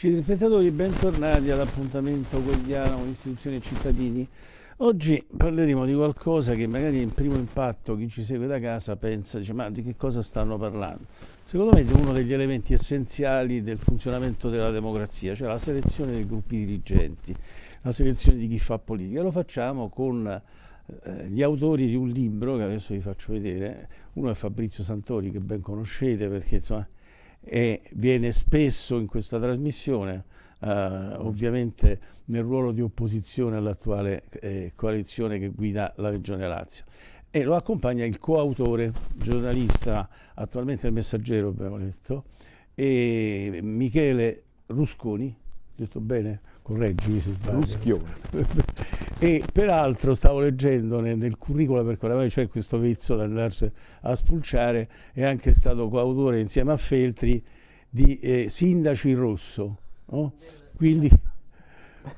Siete spettatori, bentornati all'appuntamento quotidiano con istituzioni e cittadini. Oggi parleremo di qualcosa che magari in primo impatto chi ci segue da casa pensa, dice ma di che cosa stanno parlando? Secondo me è uno degli elementi essenziali del funzionamento della democrazia, cioè la selezione dei gruppi dirigenti, la selezione di chi fa politica. Lo facciamo con eh, gli autori di un libro che adesso vi faccio vedere, uno è Fabrizio Santori che ben conoscete perché insomma e viene spesso in questa trasmissione eh, ovviamente nel ruolo di opposizione all'attuale eh, coalizione che guida la regione Lazio e lo accompagna il coautore, giornalista attualmente il Messaggero abbiamo detto, e Michele Rusconi, detto bene? correggimi se sbaglio. Ruschione. e peraltro stavo leggendo nel, nel curriculum per Coravai c'è questo vezzo da andarsi a spulciare, è anche stato coautore insieme a Feltri di eh, Sindaci in Rosso. No? Quindi,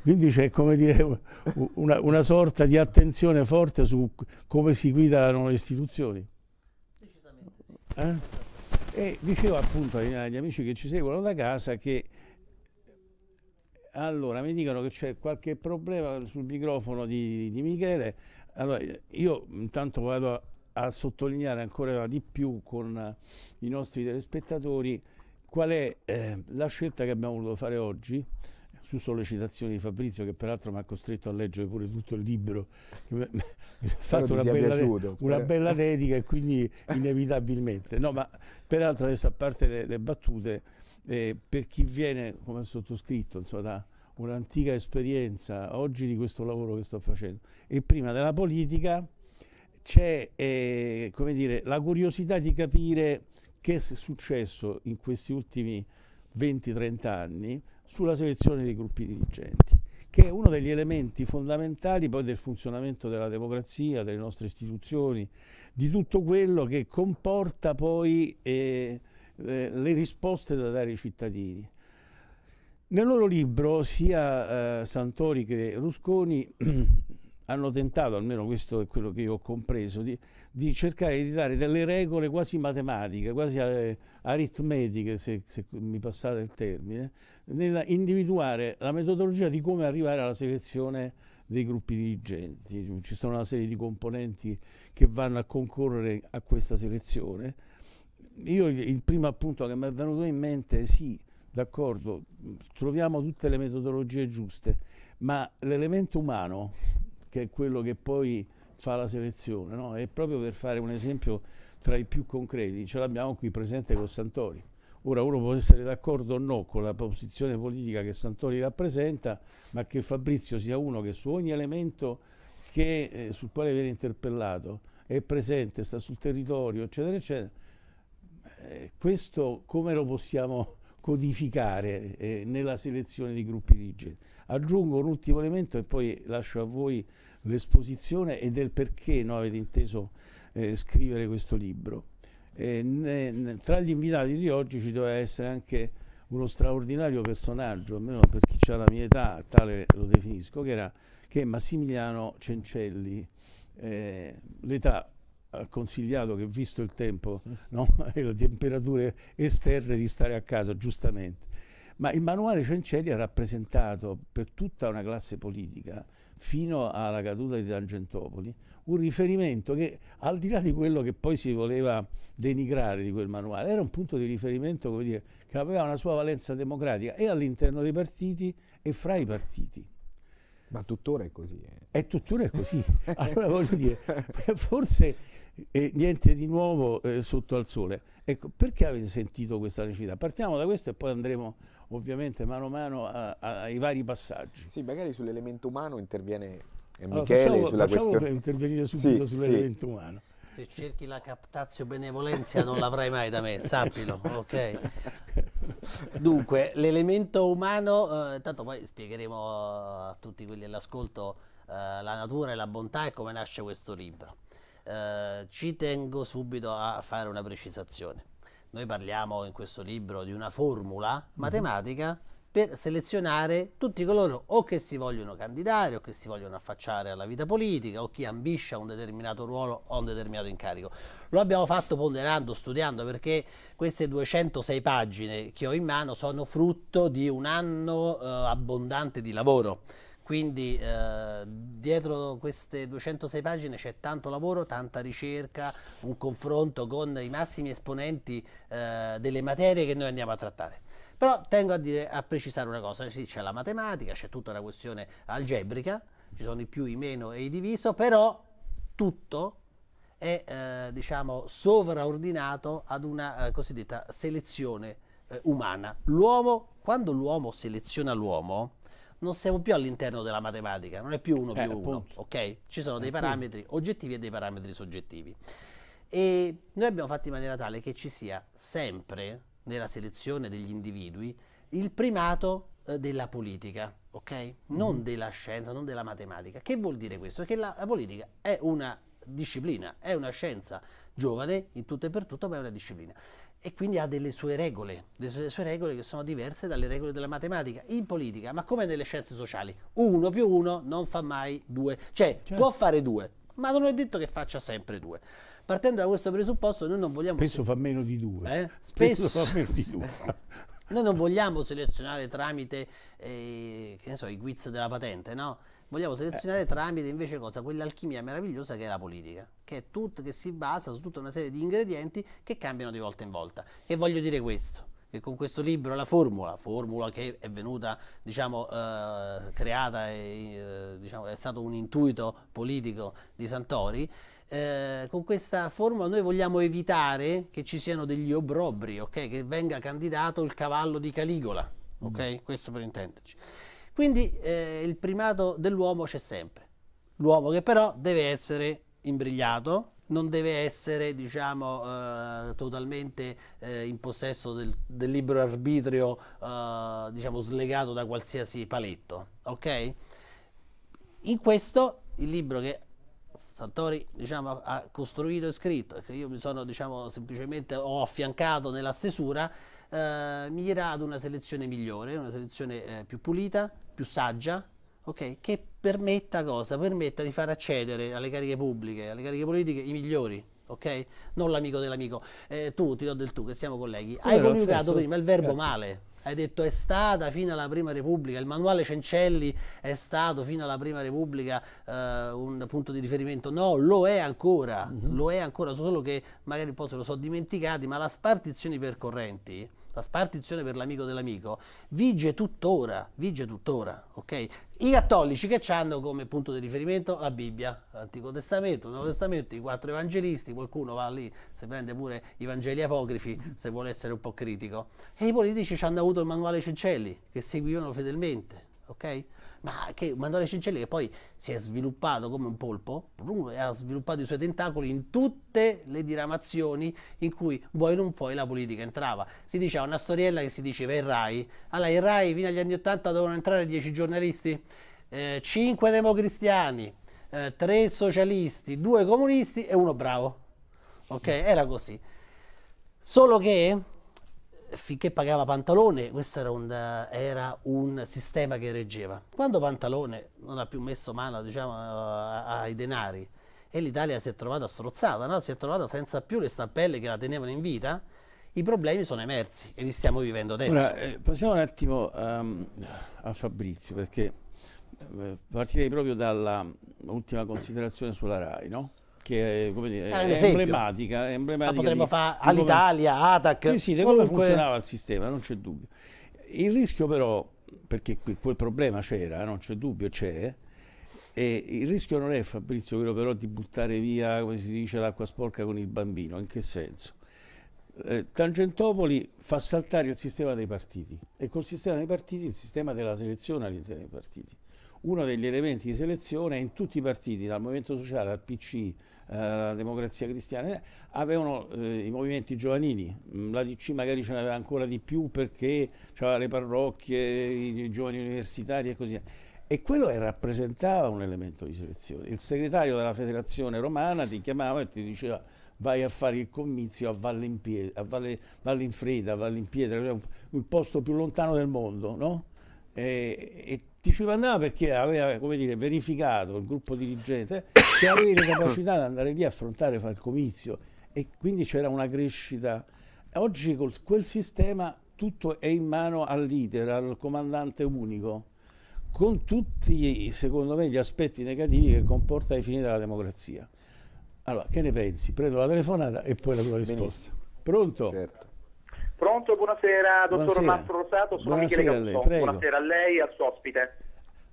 quindi c'è come dire una, una sorta di attenzione forte su come si guidano le istituzioni. Decisamente sì. Eh? E dicevo appunto agli amici che ci seguono da casa che allora, mi dicono che c'è qualche problema sul microfono di, di Michele. Allora, io intanto vado a, a, sottolineare ancora di più con eh, i nostri telespettatori qual è eh, la scelta che abbiamo voluto fare oggi su sollecitazione di Fabrizio che peraltro mi ha costretto a leggere pure tutto il libro mi ha fatto una bella, una bella dedica e quindi inevitabilmente no ma peraltro adesso a parte le, le battute eh, per chi viene, come sottoscritto, insomma, da un'antica esperienza oggi di questo lavoro che sto facendo e prima della politica c'è eh, dire, la curiosità di capire che è successo in questi ultimi 20-30 anni sulla selezione dei gruppi dirigenti, che è uno degli elementi fondamentali poi del funzionamento della democrazia, delle nostre istituzioni, di tutto quello che comporta poi eh, eh, le risposte da dare ai cittadini. Nel loro libro sia eh, Santori che Rusconi hanno tentato, almeno questo è quello che io ho compreso, di, di cercare di dare delle regole quasi matematiche, quasi eh, aritmetiche, se, se, mi passate il termine, nell'individuare la metodologia di come arrivare alla selezione dei gruppi dirigenti. Ci sono una serie di componenti che vanno a concorrere a questa selezione io il primo appunto che mi è venuto in mente, è sì, d'accordo, troviamo tutte le metodologie giuste, ma l'elemento umano, che è quello che poi fa la selezione, no? e proprio per fare un esempio tra i più concreti, ce l'abbiamo qui presente con Santori. Ora uno può essere d'accordo o no con la posizione politica che Santori rappresenta, ma che Fabrizio sia uno che su ogni elemento che, eh, sul quale viene interpellato è presente, sta sul territorio, eccetera, eccetera, eh, questo come lo possiamo codificare eh, nella selezione di gruppi di gente? Aggiungo un ultimo elemento e poi lascio a voi l'esposizione e del perché no, avete inteso eh, scrivere questo libro. Eh, ne, tra gli invitati di oggi ci doveva essere anche uno straordinario personaggio, almeno per chi ha la mia età, tale lo definisco, che era che Massimiliano Cencelli. Eh, l'età ha eh, consigliato che visto il tempo mm. no? e le temperature esterne di stare a casa, giustamente. Ma il manuale Cencelli ha rappresentato per tutta una classe politica, fino alla caduta di Tangentopoli, un riferimento che al di là di quello che poi si voleva denigrare di quel manuale, era un punto di riferimento dire, che aveva una sua valenza democratica e all'interno dei partiti e fra i partiti. Ma tuttora è così. Eh. È tuttora è così. allora voglio dire, forse e niente di nuovo eh, sotto al sole. Ecco, perché avete sentito questa necessità? Partiamo da questo e poi andremo ovviamente mano a mano a, a, ai vari passaggi. Sì, magari sull'elemento umano interviene allora, Michele facciamo, sulla facciamo questione. intervenire subito sì, sull'elemento sì. umano. Se cerchi la captazio benevolenza non l'avrai mai da me, sappilo, ok? Dunque, l'elemento umano, eh, tanto poi spiegheremo a tutti quelli all'ascolto eh, la natura e la bontà e come nasce questo libro. Eh, ci tengo subito a fare una precisazione. Noi parliamo in questo libro di una formula mhm. matematica per selezionare tutti coloro o che si vogliono candidare o che si vogliono affacciare alla vita politica o chi ambisce a un determinato ruolo o a un determinato incarico. Lo abbiamo fatto ponderando, studiando perché queste 206 pagine che ho in mano sono frutto di un anno eh, abbondante di lavoro quindi eh, dietro queste 206 pagine c'è tanto lavoro, tanta ricerca, un confronto con i massimi esponenti eh, delle materie che noi andiamo a trattare. Però tengo a, dire, a precisare una cosa, sì c'è la matematica, c'è tutta una questione algebrica, ci sono i più, i meno e i diviso, però tutto è eh, diciamo, sovraordinato ad una eh, cosiddetta selezione eh, umana. L'uomo, quando l'uomo seleziona l'uomo, non siamo più all'interno della matematica, non è più uno eh, più uno, ok? Ci sono dei eh, parametri oggettivi e dei parametri soggettivi. E noi abbiamo fatto in maniera tale che ci sia sempre nella selezione degli individui il primato eh, della politica, ok? Mm. Non mhm. della scienza, non della matematica. Che vuol dire questo? Che la, la politica è una disciplina, è una scienza giovane in tutto e per tutto, ma è una disciplina e quindi ha delle sue regole, delle sue regole che sono diverse dalle regole della matematica, in politica, ma come nelle scienze sociali. Uno più uno non fa mai due, cioè certo. può fare due, ma non è detto che faccia sempre due. Partendo da questo presupposto, noi non vogliamo... Spesso se... fa meno di due. Eh? Spesso, Spesso fa meno di due. Noi non vogliamo selezionare tramite, eh, che ne so, i quiz della patente, no? Vogliamo eh. selezionare tramite invece cosa? Quell'alchimia meravigliosa che è la politica, che, è tutto, che si basa su tutta una serie di ingredienti che cambiano di volta in volta. Che voglio dire questo? che con questo libro la formula, formula che è venuta, diciamo, eh, creata, e, eh, diciamo, è stato un intuito politico di Santori, eh, con questa formula noi vogliamo evitare che ci siano degli obrobri, okay? che venga candidato il cavallo di Caligola, okay? mm. questo per intenderci. Quindi eh, il primato dell'uomo c'è sempre. L'uomo che però deve essere imbrigliato, non deve essere diciamo, eh, totalmente eh, in possesso del, del libero arbitrio eh, diciamo, slegato da qualsiasi paletto. Okay? In questo il libro che Sartori diciamo, ha costruito e scritto, che io mi sono diciamo, semplicemente ho affiancato nella stesura, eh, mira ad una selezione migliore, una selezione eh, più pulita, più saggia, okay, che permetta cosa? Permetta di far accedere alle cariche pubbliche, alle cariche politiche i migliori. Okay? Non l'amico dell'amico. Eh, tu, ti do del tu, che siamo colleghi. Come Hai coniugato certo. prima il verbo certo. male. Hai detto è stata fino alla Prima Repubblica, il manuale Cencelli è stato fino alla Prima Repubblica eh, un punto di riferimento. No, lo è ancora, mm -hmm. lo è ancora, solo che magari poi se lo so dimenticati, ma la spartizione percorrenti la spartizione per l'amico dell'amico vige tuttora, vige tuttora, ok? I cattolici che hanno come punto di riferimento la Bibbia, l'Antico Testamento, il Nuovo Testamento, i quattro evangelisti, qualcuno va lì, si prende pure i Vangeli apocrifi se vuole essere un po' critico. E i politici ci hanno avuto il manuale Cencelli, che seguivano fedelmente, ok? ma che Mandone Cincelli che poi si è sviluppato come un polpo, ha sviluppato i suoi tentacoli in tutte le diramazioni in cui vuoi non vuoi la politica entrava. Si diceva una storiella che si diceva il RAI, allora il RAI fino agli anni 80 dovevano entrare 10 giornalisti, eh, 5 democristiani, eh, socialisti, 2 comunisti e uno bravo. Ok, era così. Solo che finché pagava Pantalone, questo era un, era un, sistema che reggeva. Quando Pantalone non ha più messo mano diciamo, ai denari e l'Italia si è trovata strozzata, no? si è trovata senza più le stampelle che la tenevano in vita, i problemi sono emersi e li stiamo vivendo adesso. Ora, eh, passiamo un attimo um, a Fabrizio, perché eh, partirei proprio dall'ultima considerazione sulla RAI, no? che eh, è, dire, è emblematica, emblematica. potremmo fare all'Italia, come... ATAC. Sì, sì, di come funzionava il sistema, non c'è dubbio. Il rischio però, perché quel problema c'era, non c'è dubbio, c'è, e il rischio non è, Fabrizio, quello però di buttare via, come si dice, l'acqua sporca con il bambino. In che senso? Eh, Tangentopoli fa saltare il sistema dei partiti e col sistema dei partiti il sistema della selezione all'interno dei partiti. Uno degli elementi di selezione è in tutti i partiti, dal Movimento Sociale al PC, eh, la democrazia cristiana, avevano eh, i movimenti giovanili, mm, la DC magari ce n'aveva ancora di più perché aveva le parrocchie, i, i giovani universitari e così via. E quello rappresentava un elemento di selezione. Il segretario della federazione romana ti chiamava e ti diceva vai a fare il comizio a Valle in, Pie- a Valle, Valle in Freda, a Valle in Pietra, cioè il posto più lontano del mondo, no? E, e ti ci mandava perché aveva dire, verificato il gruppo dirigente che aveva capacità di andare lì a affrontare fare il comizio e quindi c'era una crescita. Oggi con quel sistema tutto è in mano al leader, al comandante unico, con tutti, secondo me, gli aspetti negativi che comporta ai fini della democrazia. Allora, che ne pensi? Prendo la telefonata e poi la tua risposta. Benissimo. Pronto? Certo. Pronto, buonasera, dottor Mastro Rosato, sono buonasera Michele Gazzon. buonasera a lei e al suo ospite.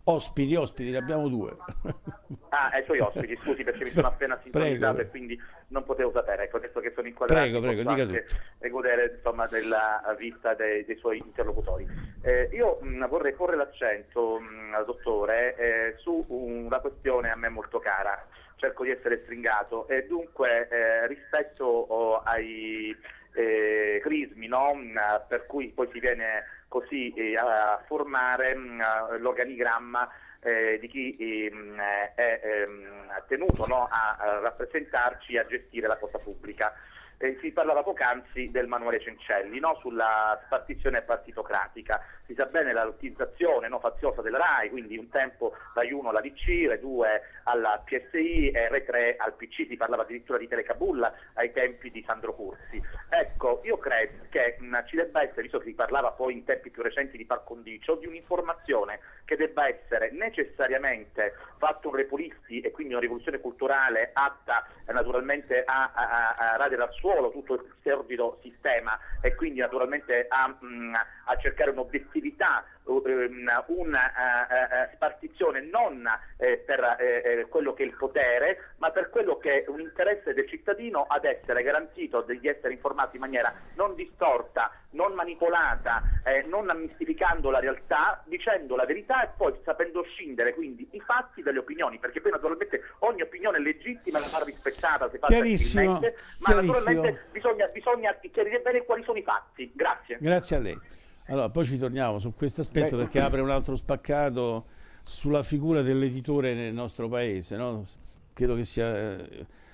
Ospiti, ospiti, ne abbiamo due. ah, ai suoi ospiti, scusi perché mi sono appena sintonizzato e quindi non potevo sapere, ecco adesso che sono inquadrato, prego, prego, dica anche e godere insomma, della vista dei, dei suoi interlocutori. Eh, io mh, mm, vorrei porre l'accento, mh, mm, dottore, eh, su una questione a me molto cara, cerco di essere stringato e dunque eh, rispetto oh, ai eh, crismi no? Mm, per cui poi si viene così eh, a formare mm, l'organigramma eh, di chi ehm, è ehm, tenuto no, a, a rappresentarci e a gestire la cosa pubblica. Eh, si parlava poc'anzi del manuale Cencelli no, sulla spartizione partitocratica si sa bene la lottizzazione no, faziosa della RAI, quindi un tempo Rai 1 alla DC, Rai 2 alla PSI e Rai 3 al PC, si parlava addirittura di Telecabulla ai tempi di Sandro Cursi. Ecco, io credo che mh, ci debba essere, visto che si parlava poi in tempi più recenti di par condicio, di un'informazione che debba essere necessariamente fatto un repulisti e quindi una rivoluzione culturale atta eh, naturalmente a, a, a, radere al suolo tutto il servido sistema e quindi naturalmente a, mh, mm, a cercare un obiettivo un'attività, ehm, una, una uh, uh, spartizione non uh, per eh, eh, quello che è il potere, ma per quello che è un interesse del cittadino ad essere garantito, di essere informato in maniera non distorta, non manipolata, non mistificando la realtà, dicendo la verità e poi sapendo scindere quindi i fatti dalle opinioni, perché poi naturalmente ogni opinione è legittima va rispettata se fatta ma naturalmente bisogna, bisogna chiarire bene quali sono i fatti. Grazie. Grazie a lei. Allora, poi ci torniamo su questo aspetto Beh. perché apre un altro spaccato sulla figura dell'editore nel nostro paese. No? Credo che sia,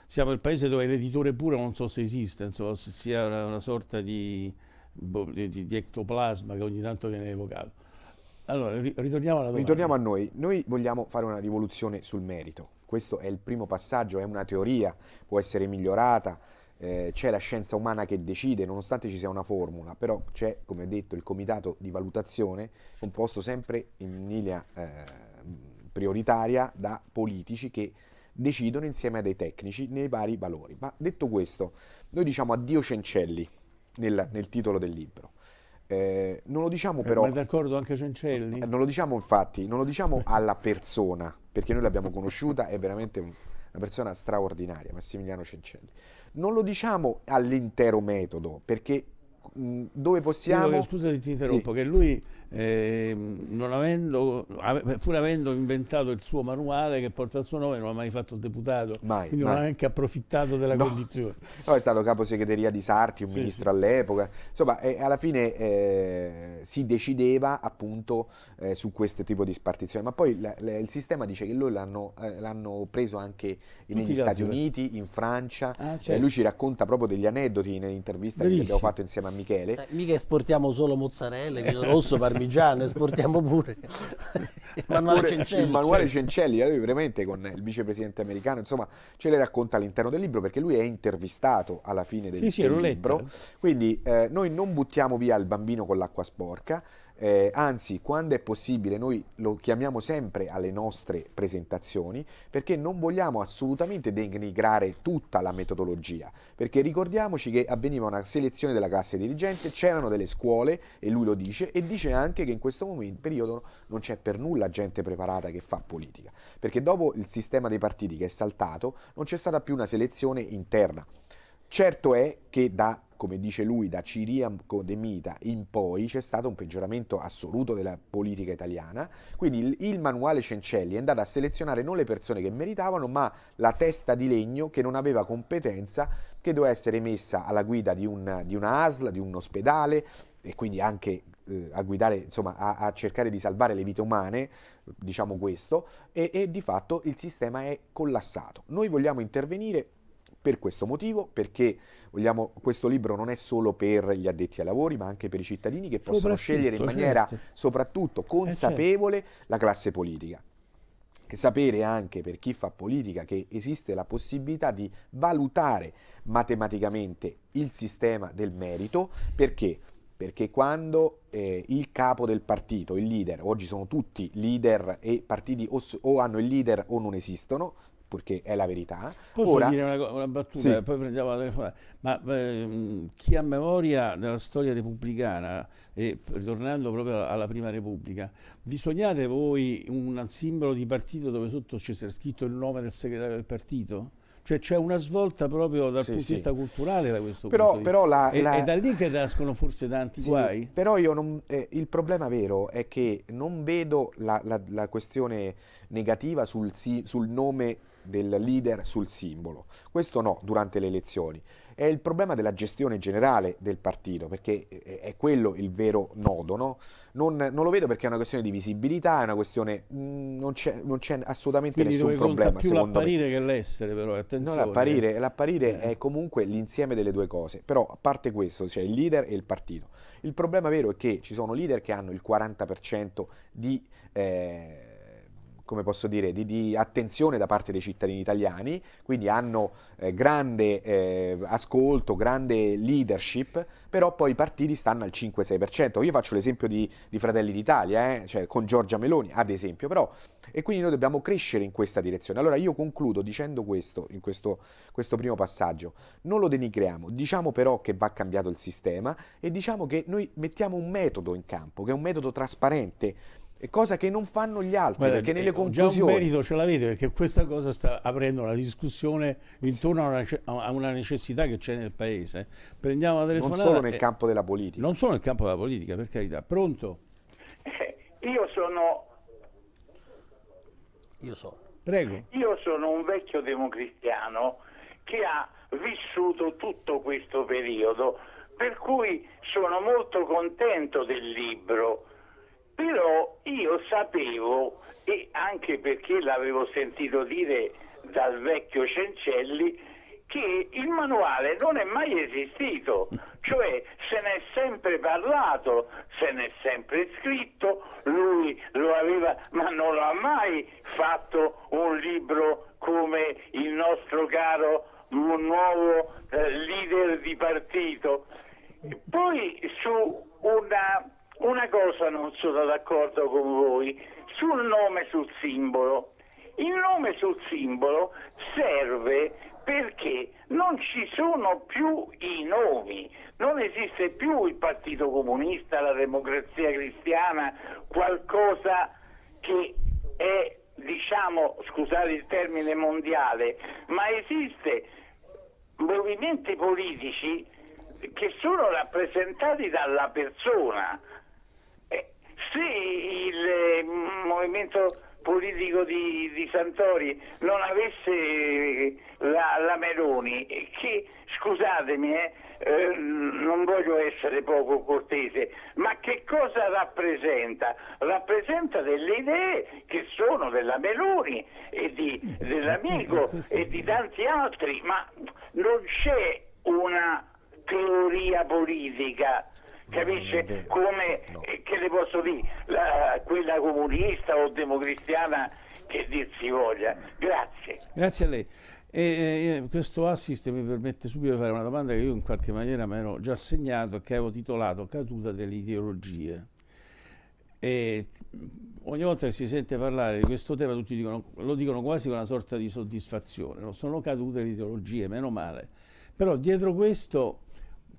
siamo il paese dove l'editore puro non so se esiste, insomma, se sia una, una sorta di, boh, di, di, ectoplasma che ogni tanto viene evocato. Allora, ritorniamo alla domanda. Ritorniamo a noi. Noi vogliamo fare una rivoluzione sul merito. Questo è il primo passaggio, è una teoria, può essere migliorata, eh, c'è la scienza umana che decide, nonostante ci sia una formula, però c'è, come detto, il comitato di valutazione composto sempre in linea eh, prioritaria da politici che decidono insieme a dei tecnici nei vari valori. Ma detto questo, noi diciamo addio Cencelli nel, nel titolo del libro. Eh, non lo diciamo eh, però... Ma è d'accordo anche Cencelli? Eh, non lo diciamo infatti, non lo diciamo alla persona, perché noi l'abbiamo conosciuta, è veramente un, una persona straordinaria, Massimiliano Cencelli non lo diciamo all'intero metodo, perché dove possiamo... scusa ti interrompo, sì. che lui eh, avendo, pur avendo inventato il suo manuale che porta il suo nome, non ha mai fatto deputato, mai, quindi mai. non ha neanche approfittato della no. condizione. No, è stato capo segreteria di Sarti, un sì, ministro sì. all'epoca, insomma, eh, alla fine eh, si decideva appunto eh, su questo tipo di spartizione, ma poi la, la, il sistema dice che loro l'hanno, eh, preso anche negli Stati Uniti, in Francia, ah, eh, certo. lui ci racconta proprio degli aneddoti nell'intervista che abbiamo fatto insieme a Michele. mica esportiamo solo mozzarella, vino rosso, parmigiano. Parmigiano, esportiamo pure il manuale pure Cencelli. Il manuale Cencelli, lui veramente con il vicepresidente americano, insomma ce le racconta all'interno del libro perché lui è intervistato alla fine del, sì, sì, del libro. Quindi eh, noi non buttiamo via il bambino con l'acqua sporca, eh, anzi quando è possibile noi lo chiamiamo sempre alle nostre presentazioni perché non vogliamo assolutamente denigrare tutta la metodologia, perché ricordiamoci che avveniva una selezione della classe dirigente, c'erano delle scuole e lui lo dice e dice anche che in questo momento, periodo non c'è per nulla gente preparata che fa politica, perché dopo il sistema dei partiti che è saltato non c'è stata più una selezione interna Certo è che da come dice lui, da Ciriaco De Mita in poi c'è stato un peggioramento assoluto della politica italiana. Quindi il, il, manuale Cencelli è andato a selezionare non le persone che meritavano, ma la testa di legno che non aveva competenza, che doveva essere messa alla guida di, un, di una ASL, di un ospedale e quindi anche eh, a guidare, insomma, a, a, cercare di salvare le vite umane, diciamo questo, e, e di fatto il sistema è collassato. Noi vogliamo intervenire per questo motivo, perché vogliamo, questo libro non è solo per gli addetti ai lavori, ma anche per i cittadini che possono scegliere in certo. maniera certo. soprattutto eh, consapevole certo. la classe politica. Che sapere anche per chi fa politica che esiste la possibilità di valutare matematicamente il sistema del merito, perché? Perché quando eh, il capo del partito, il leader, oggi sono tutti leader e partiti o, o hanno il leader o non esistono, perché è la verità. Posso Ora, dire una, una battuta, sì. poi prendiamo la telefonata. Ma ehm, chi ha memoria della storia repubblicana, e ritornando proprio alla Prima Repubblica, vi sognate voi un simbolo di partito dove sotto c'è scritto il nome del segretario del partito? Cioè c'è una svolta proprio dal sì, punto di vista culturale da questo però, punto di vista. La, e, la... è da lì che nascono forse tanti sì, guai. Però io non, eh, il problema vero è che non vedo la, la questione negativa sul, sul nome del leader sul simbolo. Questo no, durante le elezioni. È il problema della gestione generale del partito, perché eh, è quello il vero nodo. No? Non, non, lo vedo perché è una questione di visibilità, è una questione... Mm, non, c'è, non, c'è, assolutamente Quindi nessun problema. Più secondo l'apparire me. che l'essere, però, attenzione. No, eh. l'apparire, l'apparire eh. è comunque l'insieme delle due cose. Però, a parte questo, cioè il leader e il partito. Il problema vero è che ci sono leader che hanno il 40% di... Eh, come posso dire, di, di, attenzione da parte dei cittadini italiani, quindi hanno eh, grande eh, ascolto, grande leadership, però poi i partiti stanno al 5-6%. Io faccio l'esempio di, di Fratelli d'Italia, eh, cioè con Giorgia Meloni, ad esempio, però, e quindi noi dobbiamo crescere in questa direzione. Allora io concludo dicendo questo, in questo, questo primo passaggio, non lo denigriamo, diciamo però che va cambiato il sistema e diciamo che noi mettiamo un metodo in campo, che è un metodo trasparente, cosa che non fanno gli altri, Guarda, perché nelle conclusioni... Eh, già un merito ce l'avete, perché questa cosa sta aprendo una discussione intorno sì. a una, necessità che c'è nel Paese. Prendiamo la telefonata... Non solo nel e... campo della politica. Non solo nel campo della politica, per carità. Pronto? Eh, io sono... Io sono. Prego. Io sono un vecchio democristiano che ha vissuto tutto questo periodo, per cui sono molto contento del libro però io sapevo, e anche perché l'avevo sentito dire dal vecchio Cencelli, che il manuale non è mai esistito, cioè se ne è sempre parlato, se ne è sempre scritto, lui lo aveva, ma non ha mai fatto un libro come il nostro caro nuovo eh, leader di partito. Poi su una una cosa non sono d'accordo con voi, sul nome e sul simbolo. Il nome sul simbolo serve perché non ci sono più i nomi, non esiste più il Partito Comunista, la Democrazia Cristiana, qualcosa che è, diciamo, scusate il termine mondiale, ma esiste movimenti politici che sono rappresentati dalla persona, se il eh, movimento politico di, di Santori non avesse eh, la, la Meloni, che scusatemi, eh, eh, non voglio essere poco cortese, ma che cosa rappresenta? Rappresenta delle idee che sono della Meloni e di, dell'amico eh, e di tanti altri, ma non c'è una teoria politica capisce Beh, come no. Eh, che le posso dire la, quella comunista o democristiana che dir si voglia grazie grazie a lei e, e, eh, eh, questo assist mi permette subito di fare una domanda che io in qualche maniera mi ero già segnato che avevo titolato caduta delle ideologie e mm, ogni volta che si sente parlare di questo tema tutti dicono, lo dicono quasi con una sorta di soddisfazione no? sono cadute le ideologie meno male però dietro questo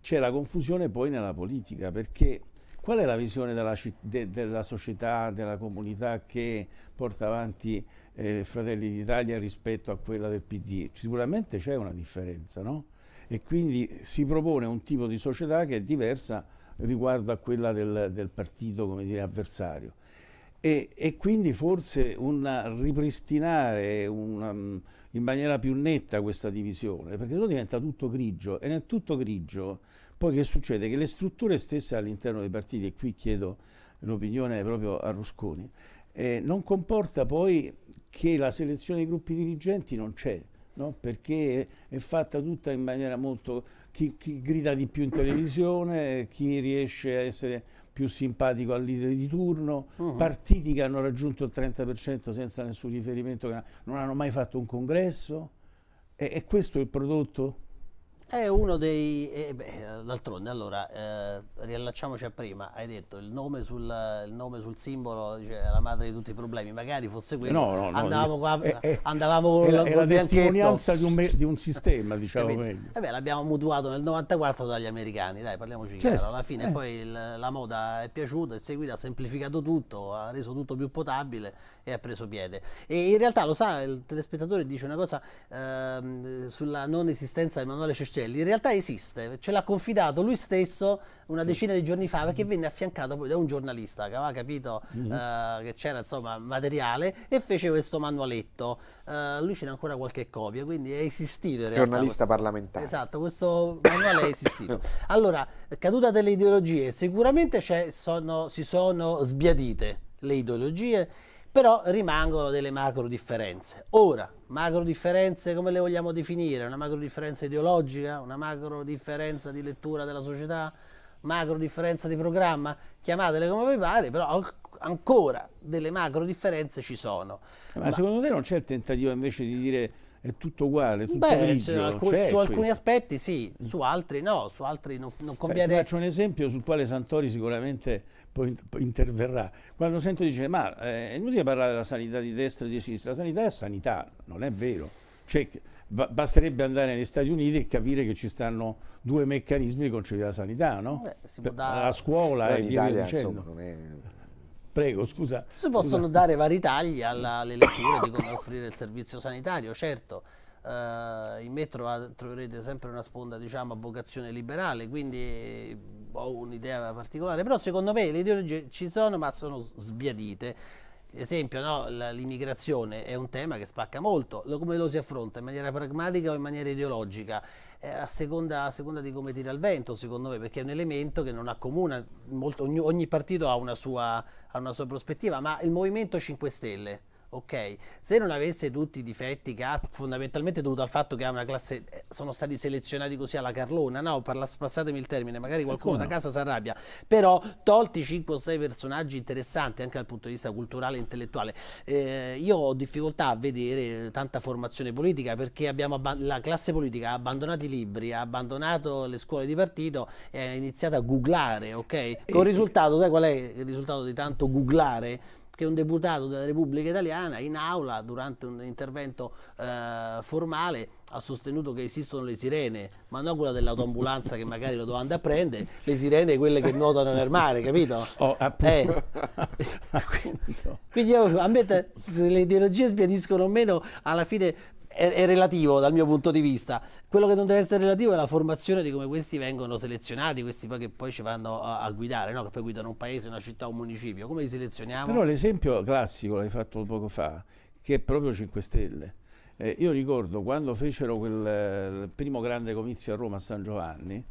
c'è la confusione poi nella politica, perché qual è la visione della, de, della società, della comunità che porta avanti eh, Fratelli d'Italia rispetto a quella del PD? Sicuramente c'è una differenza, no? E quindi si propone un tipo di società che è diversa riguardo a quella del, del partito, come dire, avversario. E, e quindi forse un ripristinare, una, in maniera più netta questa divisione, perché se no diventa tutto grigio e nel tutto grigio poi che succede? Che le strutture stesse all'interno dei partiti, e qui chiedo l'opinione proprio a Rusconi, eh, non comporta poi che la selezione dei gruppi dirigenti non c'è, no? perché è fatta tutta in maniera molto... Chi, chi grida di più in televisione, chi riesce a essere più simpatico al leader di turno, uh -huh. partiti che hanno raggiunto il 30% senza nessun riferimento, non hanno mai fatto un congresso. E, e questo è il prodotto? È uno dei... Eh, d'altronde, allora, eh, riallacciamoci a prima, hai detto il nome sul, il nome sul simbolo cioè, è la madre di tutti i problemi, magari fosse quello, no, no, no, andavamo, qua, eh, andavamo con la, la testimonianza di un, me, di un sistema, diciamo meglio. Eh beh, l'abbiamo mutuato nel 94 dagli americani, dai, parliamoci certo. chiaro, alla fine eh. poi il, la moda è piaciuta, è seguita, ha semplificato tutto, ha reso tutto più potabile e ha preso piede. E in realtà, lo sa, il telespettatore dice una cosa ehm, sulla non esistenza del manuale cestino Ruscelli in realtà esiste, ce l'ha confidato lui stesso una decina di giorni fa perché mm. venne affiancato poi da un giornalista che aveva capito mm -hmm. uh, che c'era insomma materiale e fece questo manualetto. Uh, lui ce n'è ancora qualche copia, quindi è esistito in realtà. Giornalista questo, parlamentare. Esatto, questo manuale è esistito. Allora, caduta delle ideologie, sicuramente sono, si sono sbiadite le ideologie però rimangono delle macro differenze. Ora, macro differenze come le vogliamo definire? Una macro differenza ideologica? Una macro differenza di lettura della società? Macro differenza di programma? Chiamatele come vi pare, però ancora delle macro differenze ci sono. Ma, Ma secondo te non c'è il tentativo invece di dire è tutto uguale, tutto Beh, grigio, cioè, alcun, su alcuni questo. aspetti sì, su altri no, su altri non, non conviene... Ti faccio un esempio sul quale Santori sicuramente poi interverrà. Quando sento dire ma eh, è inutile parlare della sanità di destra e di sinistra, la sanità è sanità, non è vero. Cioè, basterebbe andare negli Stati Uniti e capire che ci stanno due meccanismi di concepire la sanità, no? Beh, la scuola e in via Italia, dicendo. Insomma, è... Prego, scusa. Si possono scusa. dare vari tagli alle letture di come offrire il servizio sanitario, certo eh, in metro troverete sempre una sponda diciamo, a vocazione liberale, quindi eh, ho un'idea particolare, però secondo me le ideologie ci sono ma sono sbiadite esempio, no? l'immigrazione è un tema che spacca molto, come lo si affronta? In maniera pragmatica o in maniera ideologica? Eh, a, seconda, a, seconda, di come tira il vento, secondo me, perché è un elemento che non accomuna, molto, ogni, ogni partito ha una, sua, ha una sua prospettiva, ma il Movimento 5 Stelle, ok? Se non avesse tutti i difetti che ha, fondamentalmente dovuto al fatto che ha una classe, eh, sono stati selezionati così alla Carlona, no? Parla, passatemi il termine, magari qualcuno da casa si arrabbia, però tolti 5 o 6 personaggi interessanti anche dal punto di vista culturale e intellettuale, eh, io ho difficoltà a vedere tanta formazione politica perché la classe politica ha abbandonato i libri, ha abbandonato le scuole di partito e ha iniziato a googlare, ok? Con il risultato, sai qual è il risultato di tanto googlare? che un deputato della Repubblica Italiana in aula durante un intervento eh, formale ha sostenuto che esistono le sirene, ma non quella dell'autoambulanza che magari lo doveva a prendere, le sirene quelle che nuotano nel mare, capito? Oh, ah, eh. Quindi io, a me te, le ideologie sbiadiscono o meno, alla fine è, è, relativo dal mio punto di vista. Quello che non deve essere relativo è la formazione di come questi vengono selezionati, questi poi che poi ci vanno a, a guidare, no? che poi guidano un paese, una città, un municipio. Come li selezioniamo? Però l'esempio classico l'hai fatto poco fa, che è proprio 5 Stelle eh, io ricordo quando fecero quel eh, primo grande comizio a Roma a San Giovanni,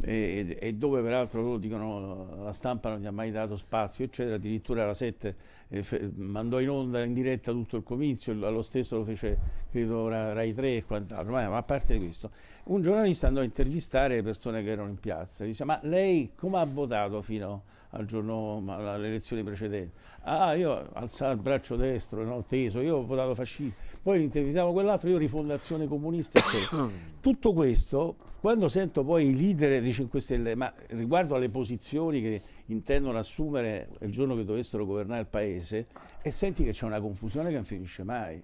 e, e, dove peraltro loro dicono la stampa non gli ha mai dato spazio eccetera addirittura la 7 eh, mandò in onda in diretta tutto il comizio lo stesso lo fece credo Rai 3 e quant'altro ma, a parte questo un giornalista andò a intervistare le persone che erano in piazza e dice ma lei come ha votato fino a al giorno, alle elezioni precedenti. Ah, io alzare il braccio destro, no, teso, io ho votato fascista. Poi intervistavo quell'altro, io rifondazione comunista. Tutto questo, quando sento poi i leader dei 5 Stelle, ma riguardo alle posizioni che intendono assumere il giorno che dovessero governare il paese, e senti che c'è una confusione che non finisce mai.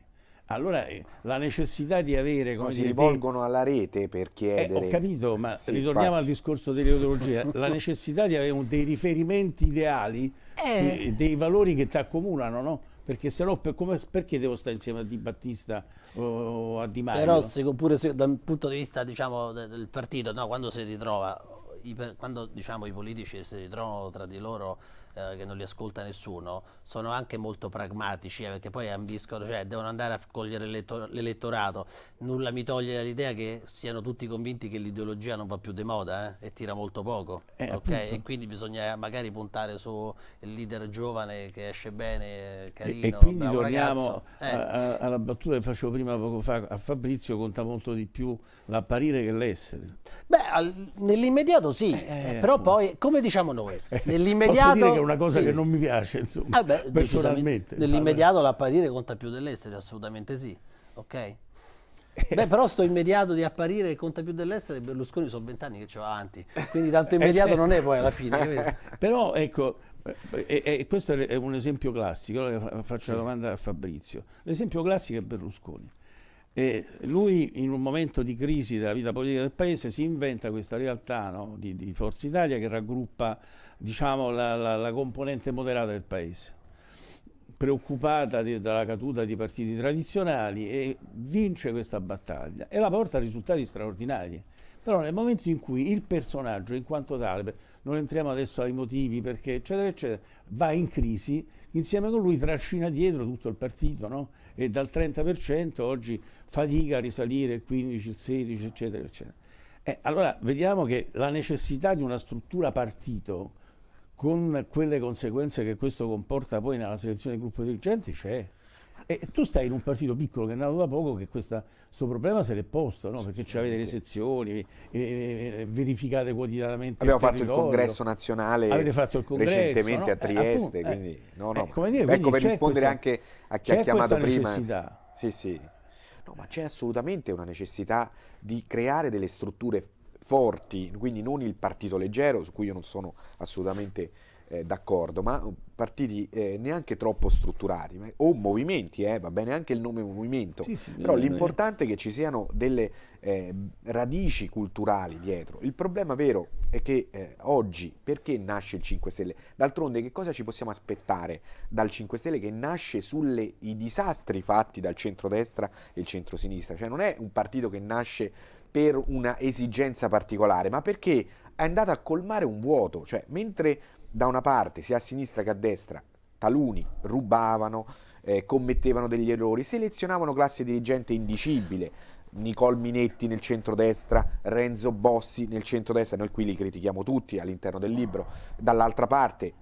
Allora eh, la necessità di avere... Come no, si dire, rivolgono alla rete per chiedere... Eh, ho capito, ma sì, ritorniamo infatti. al discorso dell'ideologia. la necessità di avere dei riferimenti ideali, eh. eh. dei valori che ti accomunano, no? Perché se no, per, come, perché devo stare insieme a Di Battista o a Di Maio? Però se, pure se, dal punto di vista diciamo, del partito, no? quando si ritrova, quando diciamo, i politici si ritrovano tra di loro eh, che non li ascolta nessuno, sono anche molto pragmatici, eh, perché poi ambiscono, cioè devono andare a cogliere l'elettorato. Nulla mi toglie l'idea che siano tutti convinti che l'ideologia non va più di moda eh, e tira molto poco. Eh, okay? E quindi bisogna magari puntare su il leader giovane che esce bene, eh, carino, e, quindi bravo torniamo eh. a, alla battuta che facevo prima poco fa, a Fabrizio conta molto di più l'apparire che l'essere. Beh, nell'immediato sì, però poi, come diciamo noi, nell'immediato una cosa sì. che non mi piace, insomma, ah beh, personalmente. Nell'immediato l'apparire conta più dell'essere, assolutamente sì, ok? Beh, però sto immediato di apparire conta più dell'essere, Berlusconi sono vent'anni che ce va avanti, quindi tanto immediato non è poi alla fine. Però ecco, e, eh, e, eh, eh, questo è un esempio classico, allora faccio sì. domanda a Fabrizio. L'esempio classico è Berlusconi. E lui in un momento di crisi della vita politica del paese si inventa questa realtà no, di, di Forza Italia che raggruppa diciamo, la, la, la componente moderata del paese preoccupata di, dalla caduta di partiti tradizionali e vince questa battaglia e la porta a risultati straordinari. Però nel momento in cui il personaggio in quanto tale, non entriamo adesso ai motivi perché eccetera eccetera, va in crisi, insieme con lui trascina dietro tutto il partito no? e dal 30% oggi fatica a risalire il 15, il 16 eccetera eccetera. Eh, allora vediamo che la necessità di una struttura partito con quelle conseguenze che questo comporta poi nella selezione del gruppo dirigente c'è. E tu stai in un partito piccolo che è nato da poco che questo problema se l'è posto, no? perché ci avete le sezioni, e, eh, e, eh, eh, verificate quotidianamente. Abbiamo il fatto il congresso nazionale il congresso, recentemente no? a Trieste, eh, appunto, quindi, no, no, eh, dire, ecco per rispondere questa, anche a chi ha chiamato prima. Necessità. Sì, sì. No, ma c'è assolutamente una necessità di creare delle strutture forti, quindi non il partito leggero, su cui io non sono assolutamente eh, d'accordo, ma partiti eh, neanche troppo strutturati, ma, o movimenti, eh, va bene anche il nome movimento, sì, sì, però eh, eh. l'importante è che ci siano delle eh, radici culturali dietro. Il problema vero è che oggi perché nasce il 5 Stelle? D'altronde che cosa ci possiamo aspettare dal 5 Stelle che nasce sui disastri fatti dal centrodestra e il centrosinistra? Cioè non è un partito che nasce per una esigenza particolare, ma perché è andata a colmare un vuoto, cioè mentre da una parte, sia a sinistra che a destra, taluni rubavano, eh, commettevano degli errori, selezionavano classe dirigente indicibile, Nicol Minetti nel centrodestra, Renzo Bossi nel centrodestra, noi qui li critichiamo tutti all'interno del libro, dall'altra parte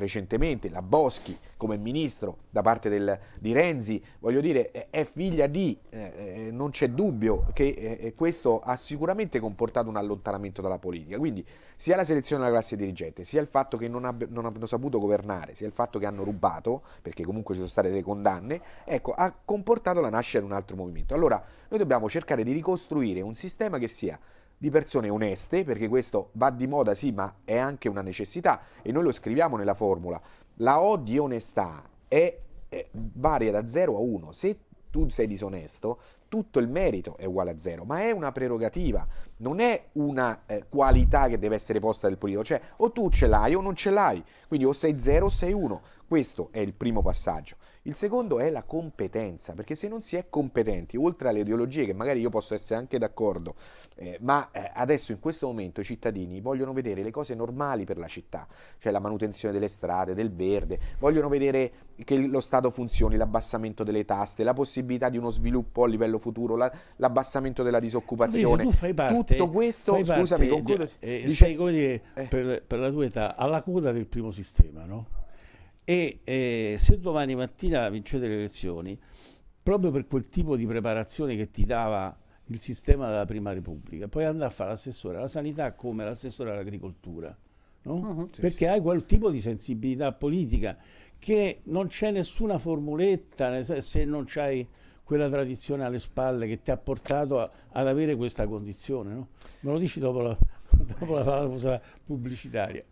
recentemente, la Boschi come ministro da parte del, di Renzi, voglio dire, è figlia di, eh, eh, non c'è dubbio che eh, eh, questo ha sicuramente comportato un allontanamento dalla politica. Quindi sia la selezione della classe dirigente, sia il fatto che non, abb- non abbiano saputo governare, sia il fatto che hanno rubato, perché comunque ci sono state delle condanne, ecco, ha comportato la nascita di un altro movimento. Allora, noi dobbiamo cercare di ricostruire un sistema che sia di persone oneste, perché questo va di moda sì, ma è anche una necessità e noi lo scriviamo nella formula. La O di onestà è, è, varia da 0 a 1. Se tu sei disonesto, tutto il merito è uguale a 0, ma è una prerogativa, non è una eh, qualità che deve essere posta del pulito, cioè o tu ce l'hai o non ce l'hai, quindi o sei 0 o sei 1. Questo è il primo passaggio. Il secondo è la competenza, perché se non si è competenti, oltre alle ideologie che magari io posso essere anche d'accordo, eh, ma eh, adesso in questo momento i cittadini vogliono vedere le cose normali per la città, cioè la manutenzione delle strade, del verde, vogliono vedere che lo Stato funzioni, l'abbassamento delle tasse, la possibilità di uno sviluppo a livello futuro, la, l'abbassamento della disoccupazione. Invece, parte, Tutto questo, parte, scusami, concludo. Eh, dice, sei, come dire, eh. per, per la tua età, alla coda del primo sistema, no? E eh, se domani mattina vincete le elezioni, proprio per quel tipo di preparazione che ti dava il sistema della Prima Repubblica, puoi andare a fare l'assessore alla sanità come l'assessore all'agricoltura. No? Uh-huh, sì, Perché sì. hai quel tipo di sensibilità politica che non c'è nessuna formuletta se non c'hai quella tradizione alle spalle che ti ha portato a, ad avere questa condizione. No? Me lo dici dopo la, dopo la pausa pubblicitaria.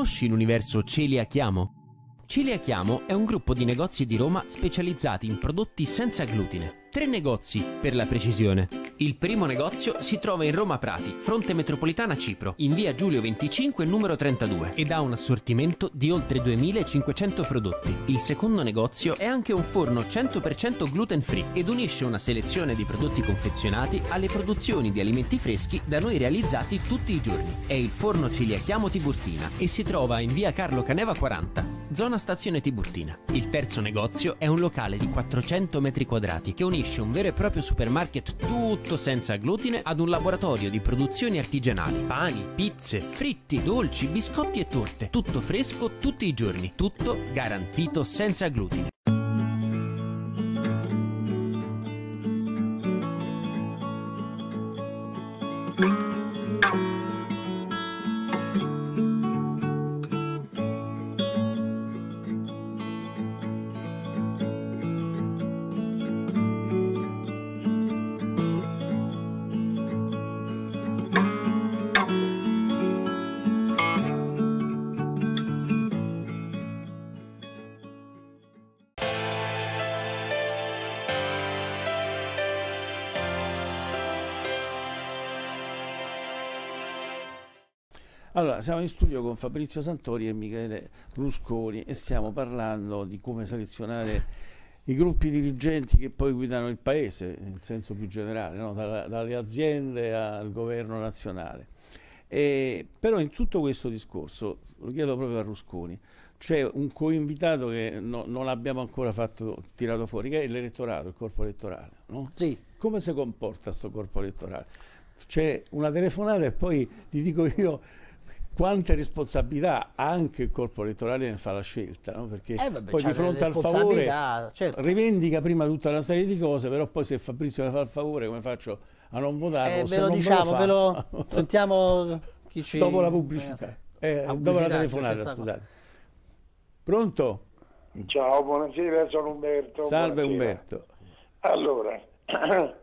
Conosci l'universo Celia Chiamo? Celia Chiamo è un gruppo di negozi di Roma specializzati in prodotti senza glutine. Tre negozi, per la precisione. Il primo negozio si trova in Roma Prati, fronte metropolitana Cipro, in via Giulio 25 numero 32 ed ha un assortimento di oltre 2500 prodotti. Il secondo negozio è anche un forno 100% gluten free ed unisce una selezione di prodotti confezionati alle produzioni di alimenti freschi da noi realizzati tutti i giorni. È il forno Ciliachiamo Tiburtina e si trova in via Carlo Caneva 40 zona stazione Tiburtina. Il terzo negozio è un locale di 400 metri quadrati che unisce un vero e proprio supermarket tutto senza glutine ad un laboratorio di produzioni artigianali, pani, pizze, fritti, dolci, biscotti e torte, tutto fresco tutti i giorni, tutto garantito senza glutine. thank siamo in studio con Fabrizio Santori e Michele Rusconi e stiamo parlando di come selezionare i gruppi dirigenti che poi guidano il paese, in senso più generale, no? da, dalle aziende al governo nazionale. E, però in tutto questo discorso, lo chiedo proprio a Rusconi, c'è un coinvitato che no, non abbiamo ancora fatto, tirato fuori, che è l'elettorato, il corpo elettorale. No? Sì. Come si comporta questo corpo elettorale? c'è una telefonata e poi ti dico io quante responsabilità anche il corpo elettorale ne fa la scelta, no? perché eh vabbè, poi di fronte al favore certo. rivendica prima tutta una serie di cose, però poi se Fabrizio mi fa il favore come faccio a non votare? Eh, ve lo diciamo, ve lo, lo sentiamo chi ci... Dopo la pubblicità, eh, eh la pubblicità dopo la telefonata, scusate. Pronto? Ciao, buonasera, sono Umberto. Salve buonasera. Umberto. Allora...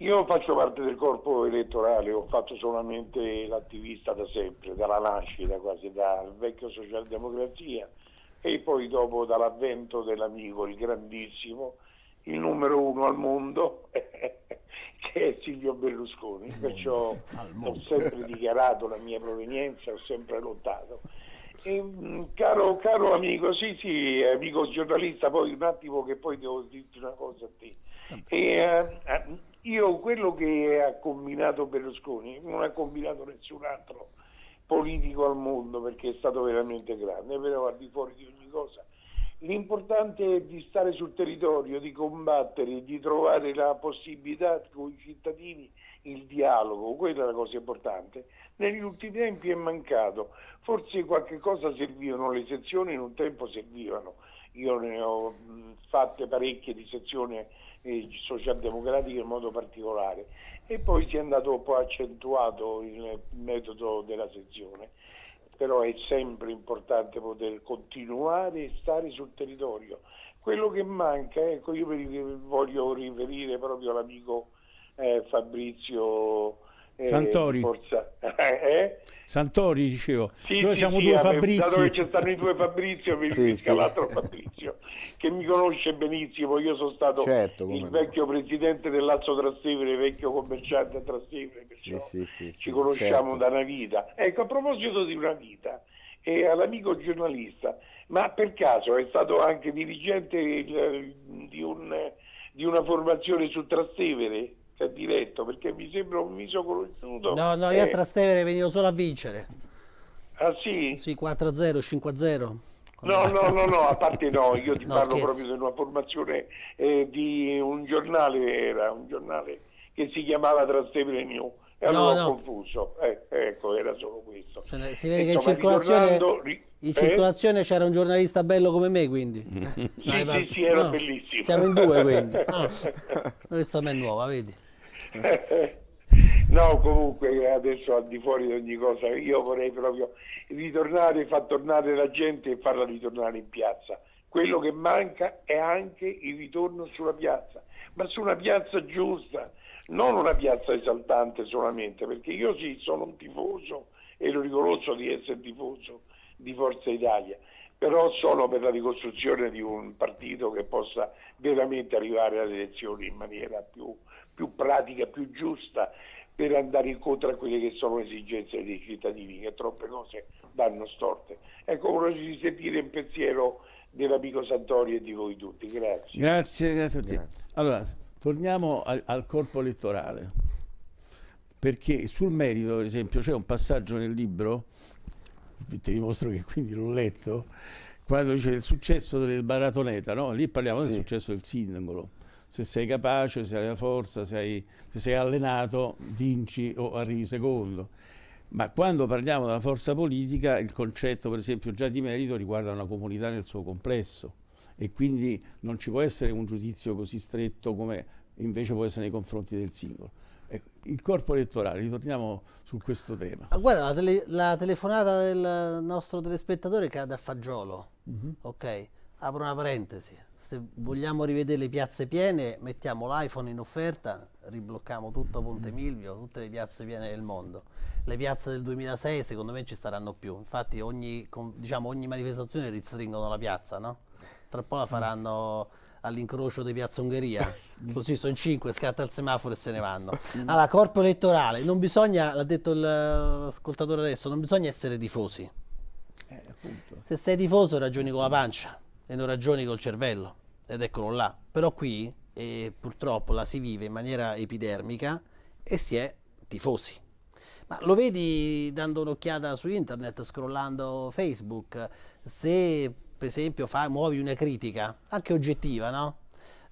Io faccio parte del corpo elettorale, ho fatto solamente l'attivista da sempre, dalla nascita quasi, dal vecchio socialdemocrazia e poi dopo dall'avvento dell'amico, il grandissimo, il numero uno al mondo, che è Silvio Berlusconi, perciò ho sempre dichiarato la mia provenienza, ho sempre lottato. E, mm, caro, caro, amico, sì, sì, amico giornalista, poi un attimo che poi devo dirti una cosa a te. E, eh, eh io quello che ha combinato Berlusconi non ha combinato nessun altro politico al mondo perché è stato veramente grande, però al di fuori di ogni cosa. L'importante è di stare sul territorio, di combattere, di trovare la possibilità con i cittadini, il dialogo, quella è la cosa importante. Negli ultimi tempi è mancato, forse qualche cosa servivano, le sezioni in un tempo servivano, io ne ho fatte parecchie di sezioni e socialdemocratiche in modo particolare e poi si è andato un po' accentuato il metodo della sezione però è sempre importante poter continuare e stare sul territorio quello che manca ecco io voglio riferire proprio all'amico eh, Fabrizio eh, Santori. Forza... Eh? Santori dicevo, sì, cioè, noi sì, siamo sì, due Fabrizio. Da dove ci stanno i due Fabrizio, mi sì, sì. l'altro Fabrizio, che mi conosce benissimo, io sono stato certo, il vecchio presidente del Trastevere, vecchio commerciante a Trastevere, perciò ci conosciamo certo. da una vita. Ecco, a proposito di una vita, e eh, all'amico giornalista, ma per caso è stato anche dirigente di, un, di una formazione su Trastevere? che è diretto, perché mi sembra un viso conosciuto. No, no, io a Trastevere venivo solo a vincere. Ah sì? Sì, 4-0, 5-0. No, no, no, no, a parte no, io ti no, parlo scherzo. proprio di una formazione eh, di un giornale, era un giornale che si chiamava Trastevere New. E allora no, no. ho confuso, eh, ecco, era solo questo. Cioè, si vede e che in circolazione, in eh? circolazione eh? c'era un giornalista bello come me, quindi. sì, Dai, sì, sì, era no. bellissimo. Siamo in due, quindi. No. Questa è nuova, vedi. no, comunque adesso al di fuori di ogni cosa, io vorrei proprio ritornare, far tornare la gente e farla ritornare in piazza. Quello che manca è anche il ritorno sulla piazza, ma su una piazza giusta, non una piazza esaltante solamente, perché io sì sono un tifoso e lo riconosco di essere tifoso di Forza Italia, però sono per la ricostruzione di un partito che possa veramente arrivare alle elezioni in maniera più più pratica, più giusta per andare incontro a quelle che sono le esigenze dei cittadini, che troppe cose vanno storte. Ecco, volevo di sentire il pensiero dell'amico Santori e di voi tutti. Grazie. Grazie, grazie a te. Grazie. Allora, torniamo al, al corpo elettorale, perché sul merito, per esempio, c'è un passaggio nel libro, ti dimostro che quindi l'ho letto, quando dice il successo del Baratoneta, no? lì parliamo sì. del successo del singolo se sei capace, se hai la forza, se, hai, se sei allenato, vinci o arrivi secondo. Ma quando parliamo della forza politica, il concetto per esempio già di merito riguarda una comunità nel suo complesso e quindi non ci può essere un giudizio così stretto come invece può essere nei confronti del singolo. Il corpo elettorale, ritorniamo su questo tema. Ah, guarda, la, tele, la, telefonata del nostro telespettatore cade a fagiolo, mm -hmm. ok? apro una parentesi, se vogliamo rivedere le piazze piene mettiamo l'iPhone in offerta, riblocchiamo tutto Ponte Milvio, tutte le piazze piene del mondo. Le piazze del 2006 secondo me ci staranno più, infatti ogni, diciamo, ogni manifestazione ristringono la piazza, no? tra poi la mm. faranno all'incrocio di Piazza Ungheria, così sono cinque, scatta il semaforo e se ne vanno. Mm. Allora, corpo elettorale, non bisogna, l'ha detto l'ascoltatore eh, adesso, non bisogna essere tifosi. Eh, se sei tifoso ragioni con la pancia e non ragioni col cervello ed eccolo là. Però qui eh, purtroppo la si vive in maniera epidermica e si è tifosi. Ma lo vedi dando un'occhiata su internet, scrollando Facebook, se per esempio fai, muovi una critica, anche oggettiva, no?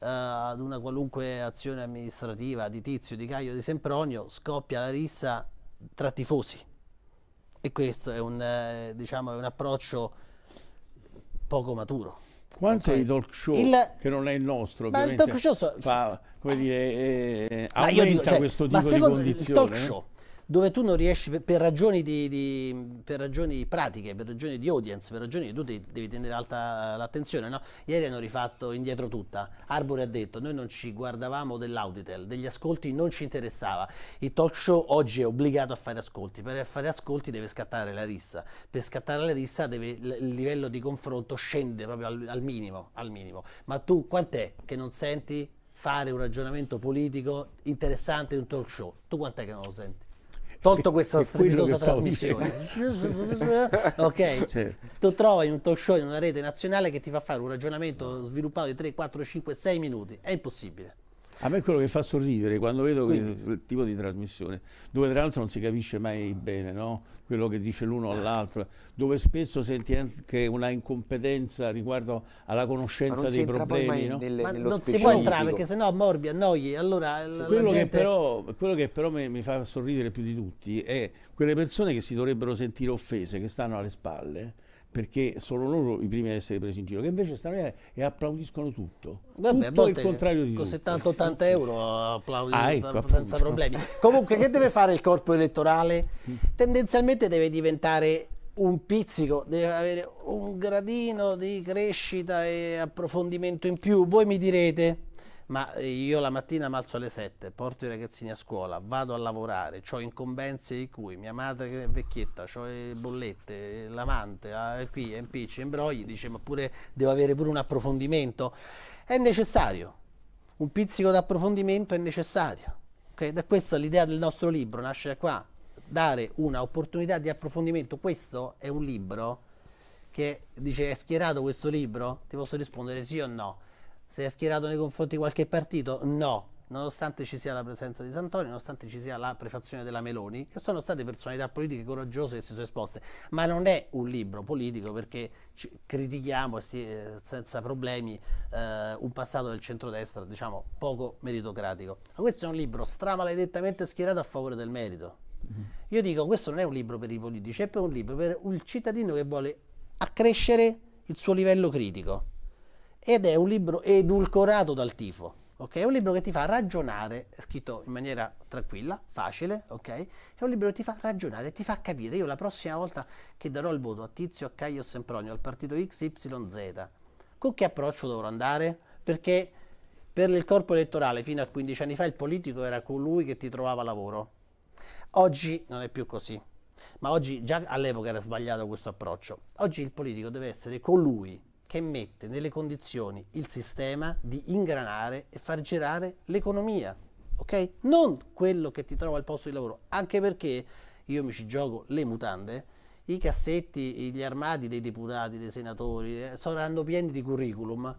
eh, ad una qualunque azione amministrativa di Tizio, di Caio, di Sempronio, scoppia la rissa tra tifosi. E questo è un, eh, diciamo, è un approccio poco maturo. Quanto okay. ai talk show, il... che non è il nostro, ma il talk show so... fa, come dire, eh, aumenta dico, cioè, questo tipo ma di condizione. Il talk show, dove tu non riesci per, per, ragioni, di, di, per ragioni, pratiche, per ragioni di audience, per ragioni che tu ti, devi tenere alta eh, l'attenzione. No? Ieri hanno rifatto indietro tutta. Arbore ha detto: Noi non ci guardavamo dell'Auditel, degli ascolti non ci interessava. Il talk show oggi è obbligato a fare ascolti. Per fare ascolti deve scattare la rissa. Per scattare la rissa deve, il livello di confronto scende proprio al, al, minimo, al minimo. Ma tu quant'è che non senti? fare un ragionamento politico interessante in un talk show. Tu quant'è che non lo senti? tolto questa strepitosa trasmissione, ok, certo. tu trovi un talk show in una rete nazionale che ti fa fare un ragionamento sviluppato di 3, 4, 5, 6 minuti, è impossibile. A me è quello che fa sorridere quando vedo Quindi. quel tipo di trasmissione, dove tra l'altro non si capisce mai bene, no? quello che dice l'uno all'altro, dove spesso senti anche una incompetenza riguardo alla conoscenza dei problemi. No? Nelle, Ma non si può entrare perché sennò morbi, annoi. Allora, quello, gente... che però, quello, che però, mi, mi fa sorridere più di tutti è quelle persone che si dovrebbero sentire offese, che stanno alle spalle perché sono loro i primi a essere presi in giro, che invece stanno lì e applaudiscono tutto. Vabbè, tutto il contrario di con Con 70-80 euro applaudiscono ah, ecco, senza appunto. problemi. Comunque, che deve fare il corpo elettorale? Tendenzialmente deve diventare un pizzico, deve avere un gradino di crescita e approfondimento in più. Voi mi direte, ma eh, io la mattina mi alzo alle 7, porto i ragazzini a scuola, vado a lavorare, ho incombenze di cui mia madre che è vecchietta, ho le bollette, l'amante, la, eh, qui, impicci, imbrogli, dice ma pure devo avere pure un approfondimento. È necessario, un pizzico di approfondimento è necessario. Okay? Da questa l'idea del nostro libro nasce da qua, dare un'opportunità di approfondimento. Questo è un libro che dice è schierato questo libro? Ti posso rispondere sì o no? Si è schierato nei confronti di qualche partito? No, nonostante ci sia la presenza di Santoni, nonostante ci sia la prefazione della Meloni, che sono state personalità politiche coraggiose che si sono esposte, ma non è un libro politico perché critichiamo eh, senza problemi eh, un passato del centrodestra, diciamo, poco meritocratico. Ma questo è un libro stramaledettamente schierato a favore del merito. Mm-hmm. Io dico, questo non è un libro per i politici, è un libro per il cittadino che vuole accrescere il suo livello critico ed è un libro edulcorato dal tifo. Okay? È un libro che ti fa ragionare, è scritto in maniera tranquilla, facile, okay? È un libro che ti fa ragionare, ti fa capire. Io la prossima volta che darò il voto a Tizio, a Caio, Sempronio, al partito XYZ, con che approccio dovrò andare? Perché per il corpo elettorale fino a 15 anni fa il politico era colui che ti trovava lavoro. Oggi non è più così. Ma oggi già all'epoca era sbagliato questo approccio. Oggi il politico deve essere colui che mette nelle condizioni il sistema di ingranare e far girare l'economia, ok? Non quello che ti trova al posto di lavoro, anche perché io mi ci gioco le mutande, i cassetti, gli armadi dei deputati, dei senatori eh, saranno pieni di curriculum,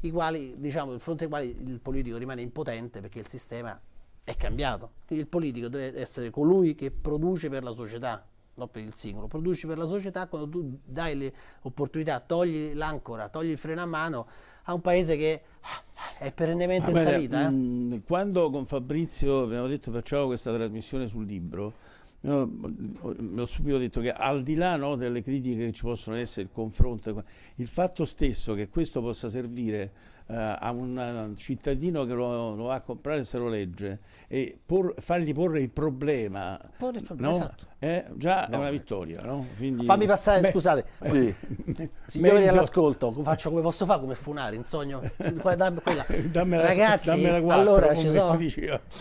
i quali, diciamo, di fronte ai quali il politico rimane impotente perché il sistema è cambiato. Quindi il politico deve essere colui che produce per la società, non per il singolo, produci per la società quando tu dai le opportunità, togli l'ancora, togli il freno a mano a un paese che ah, è perennemente ah, in salita. Eh? Mh, mm, quando con Fabrizio abbiamo detto facciamo questa trasmissione sul libro, No, mm, ho subito detto che al di là no, delle critiche che ci possono essere, il confronto, il fatto stesso che questo possa servire eh, a eh, un cittadino che lo, lo, va a comprare se lo legge e por, fargli porre il problema, porre il problema no? esatto. eh, già no. è una vittoria. No? Quindi... Fammi passare, Beh, scusate, sì. signori all'ascolto, faccio come posso fare, come funare, in sogno, dammi quella. dammela, ragazzi, dammela quattro, allora ci sono,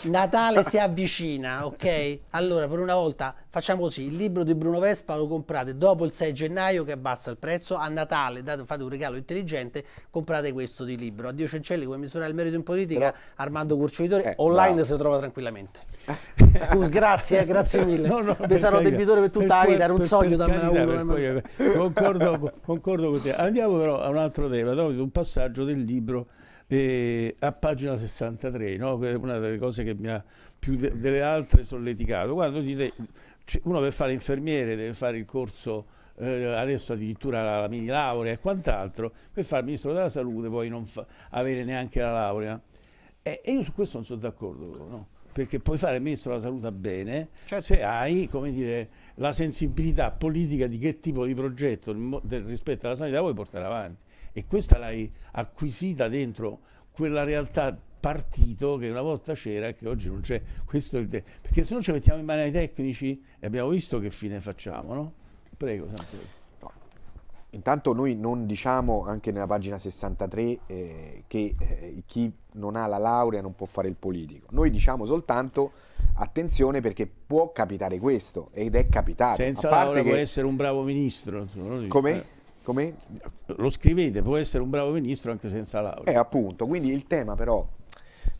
Natale si avvicina, ok? Allora per una volta facciamo così, il libro di Bruno Vespa lo comprate dopo il 6 gennaio che abbassa il prezzo, a Natale date, fate un regalo intelligente, comprate questo di libro libero. Addio Cencelli, come misurare il merito in politica, Però... Armando Curciolitore, eh, online bravo. si trova tranquillamente. Eh. Scusa, grazie, eh, grazie mille. No, no, sarò carità, debitore per tutta per la vita, era un sogno dammene uno. Per per eh, concordo, concordo, con te. Andiamo però a un altro tema, un passaggio del libro eh, a pagina 63, no? una delle cose che mi ha più de delle altre solleticato. Quando dite, uno per fare infermiere deve fare il corso eh, adesso addirittura la, la mini laurea e quant'altro, per fare il ministro della salute poi non avere neanche la laurea. E, e, io su questo non sono d'accordo, no? perché puoi fare il ministro della salute bene certo. se hai dire, la sensibilità politica di che tipo di progetto del, rispetto alla sanità vuoi portare avanti. E questa l'hai acquisita dentro quella realtà partito che una volta c'era e che oggi non c'è. Questo perché se no ci mettiamo in mano ai tecnici e abbiamo visto che fine facciamo, no? Prego, no. Intanto noi non diciamo anche nella pagina 63 eh, che eh, chi non ha la laurea non può fare il politico. Noi diciamo soltanto attenzione perché può capitare questo ed è capitato. Senza A parte che... può essere un bravo ministro. Come? Eh. Come? Lo scrivete, può essere un bravo ministro anche senza laurea. Eh, appunto, quindi il tema però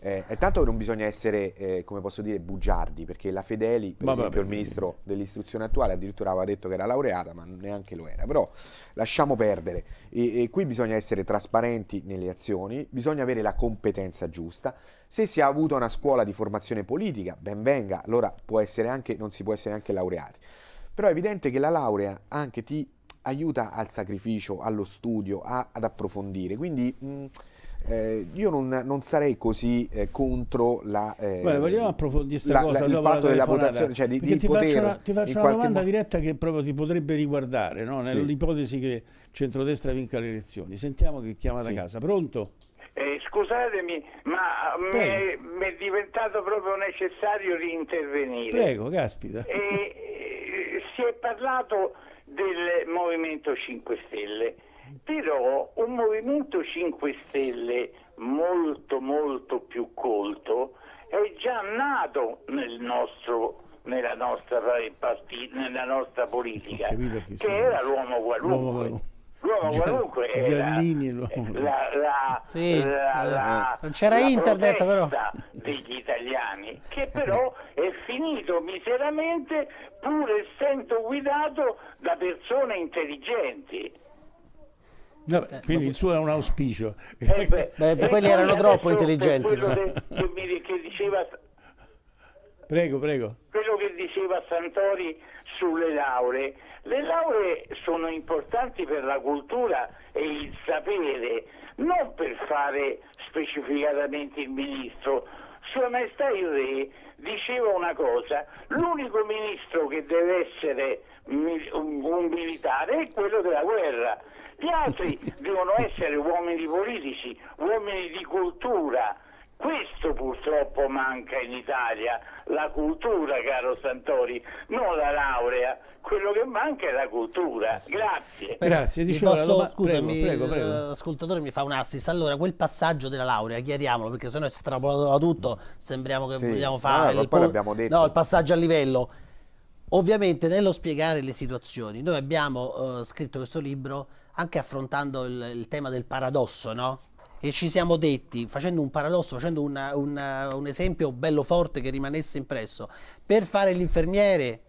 eh, tanto non bisogna essere, eh, come posso dire, bugiardi, perché la Fedeli, per ma esempio, vabbè, il ministro dell'istruzione attuale addirittura aveva detto che era laureata, ma neanche lo era. Però lasciamo perdere. E, e qui bisogna essere trasparenti nelle azioni, bisogna avere la competenza giusta. Se si è avuta una scuola di formazione politica, ben venga, allora anche, non si può essere anche laureati. Però è evidente che la laurea anche ti aiuta al sacrificio, allo studio, a, ad approfondire. Quindi... Mh, eh, io non, non, sarei così eh, contro la. Eh, Beh, vogliamo approfondire questa cosa. La, il fatto della votazione, cioè di, di ti poter. Faccio una, ti faccio una domanda diretta che proprio ti potrebbe riguardare, no? nell'ipotesi sì. che centrodestra vinca le elezioni. Sentiamo che chiama da sì. casa. Pronto? Eh, scusatemi, ma eh, mi è diventato proprio necessario riintervenire. Prego, caspita. Eh, eh, si è parlato del Movimento 5 Stelle però un Movimento 5 Stelle molto molto più colto è già nato nel nostro nella nostra, partita, nella nostra politica, che sono. era l'uomo qualunque. L'uomo qualunque Giannini, era la, la, sì, la, eh, la, non c'era internet però degli italiani che eh. però è finito miseramente pur essendo guidato da persone intelligenti No, eh, quindi il suo è un auspicio. Eh beh, beh, quelli eh, erano troppo intelligenti. che, che, mi, che diceva Prego, prego. Quello che diceva Santori sulle lauree. Le lauree sono importanti per la cultura e il sapere, non per fare specificatamente il ministro. Sua Maestà il Re diceva una cosa, l'unico ministro che deve essere un militare e quello della guerra. Gli altri devono essere uomini politici, uomini di cultura. Questo purtroppo manca in Italia, la cultura, caro Santori, non la laurea. Quello che manca è la cultura. Grazie. Grazie. Dicevo, posso, doma... scusami, prego, prego, l'ascoltatore mi fa un assist. Allora, quel passaggio della laurea, chiariamolo, perché se no è strapolato da tutto, sembriamo che sì. vogliamo fare... Ah, il, po- no, il passaggio a livello Ovviamente nello spiegare le situazioni, noi abbiamo eh, scritto questo libro anche affrontando il, il tema del paradosso, no? E ci siamo detti, facendo un paradosso, facendo una, una, un esempio bello forte che rimanesse impresso, per fare l'infermiere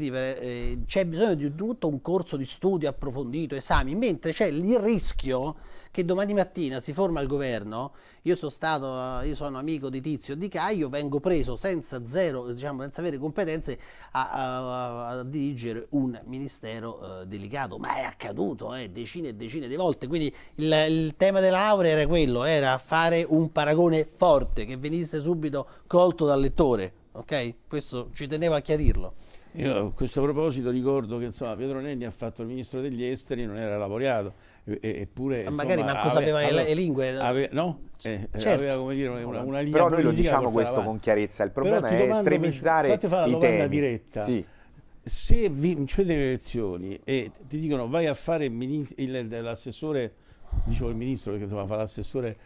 quindi per, eh, c'è bisogno di tutto un corso di studio approfondito, esami, mentre c'è il rischio che domani mattina si forma il governo, io sono stato, eh, io sono amico di Tizio Di Caio, vengo preso senza, zero, diciamo, senza avere competenze a, a, a, dirigere un ministero eh, delicato, ma è accaduto eh, decine e decine di volte, quindi il, il tema della laurea era quello, era fare un paragone forte che venisse subito colto dal lettore, ok? Questo ci tenevo a chiarirlo. Io a questo proposito ricordo che insomma, Pietro Nenni ha fatto il ministro degli esteri, non era laureato, e, eppure... Ma magari insomma, manco aveva, sapeva le lingue. Aveva, no, eh, eh, certo. aveva come dire una, una linea Però noi lo diciamo questo avanti. con chiarezza, il problema è estremizzare i temi. Fate fare la diretta. Sì. Se vincete cioè le elezioni e ti dicono vai a fare l'assessore dicevo il ministro perché doveva fare l'assessore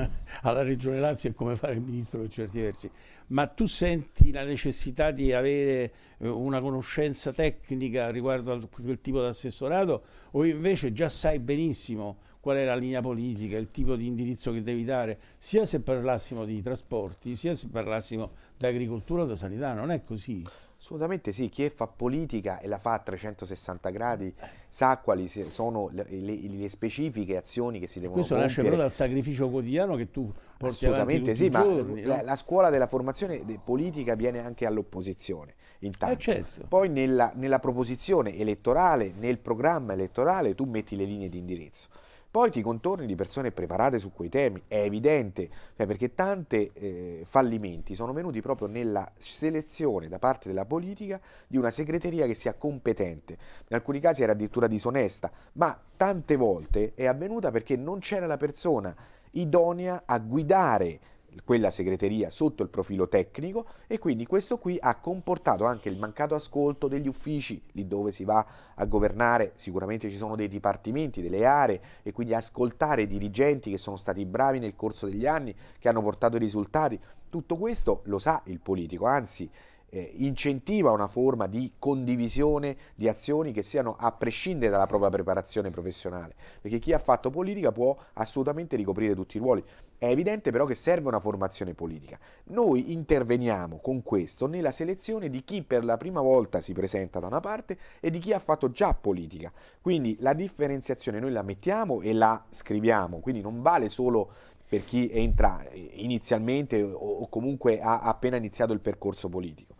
alla regione Lazio e come fare il ministro per certi versi ma tu senti la necessità di avere eh, una conoscenza tecnica riguardo a quel tipo di assessorato o invece già sai benissimo qual è la linea politica, il tipo di indirizzo che devi dare, sia se parlassimo di trasporti, sia se parlassimo di agricoltura o di sanità, non è così? Assolutamente sì, chi fa politica e la fa a 360 gradi eh. sa quali sono le, le, le specifiche azioni che si devono Questo compiere. Questo nasce però dal sacrificio quotidiano che tu porti Assolutamente sì, i giorni, la, no? la, scuola della formazione de politica viene anche all'opposizione intanto. Eh certo. Poi nella, nella proposizione elettorale, nel programma elettorale tu metti le linee di indirizzo poi ti contorni di persone preparate su quei temi, è evidente, cioè perché tanti eh, fallimenti sono venuti proprio nella selezione da parte della politica di una segreteria che sia competente, in alcuni casi era addirittura disonesta, ma tante volte è avvenuta perché non c'era la persona idonea a guidare quella segreteria sotto il profilo tecnico e quindi questo qui ha comportato anche il mancato ascolto degli uffici, lì dove si va a governare sicuramente ci sono dei dipartimenti, delle aree e quindi ascoltare i dirigenti che sono stati bravi nel corso degli anni, che hanno portato i risultati, tutto questo lo sa il politico, anzi eh, incentiva una forma di condivisione di azioni che siano a prescindere dalla propria preparazione professionale, perché chi ha fatto politica può assolutamente ricoprire tutti i ruoli. È evidente però che serve una formazione politica. Noi interveniamo con questo nella selezione di chi per la prima volta si presenta da una parte e di chi ha fatto già politica. Quindi la differenziazione noi la mettiamo e la scriviamo, quindi non vale solo per chi entra eh, inizialmente o comunque ha appena iniziato il percorso politico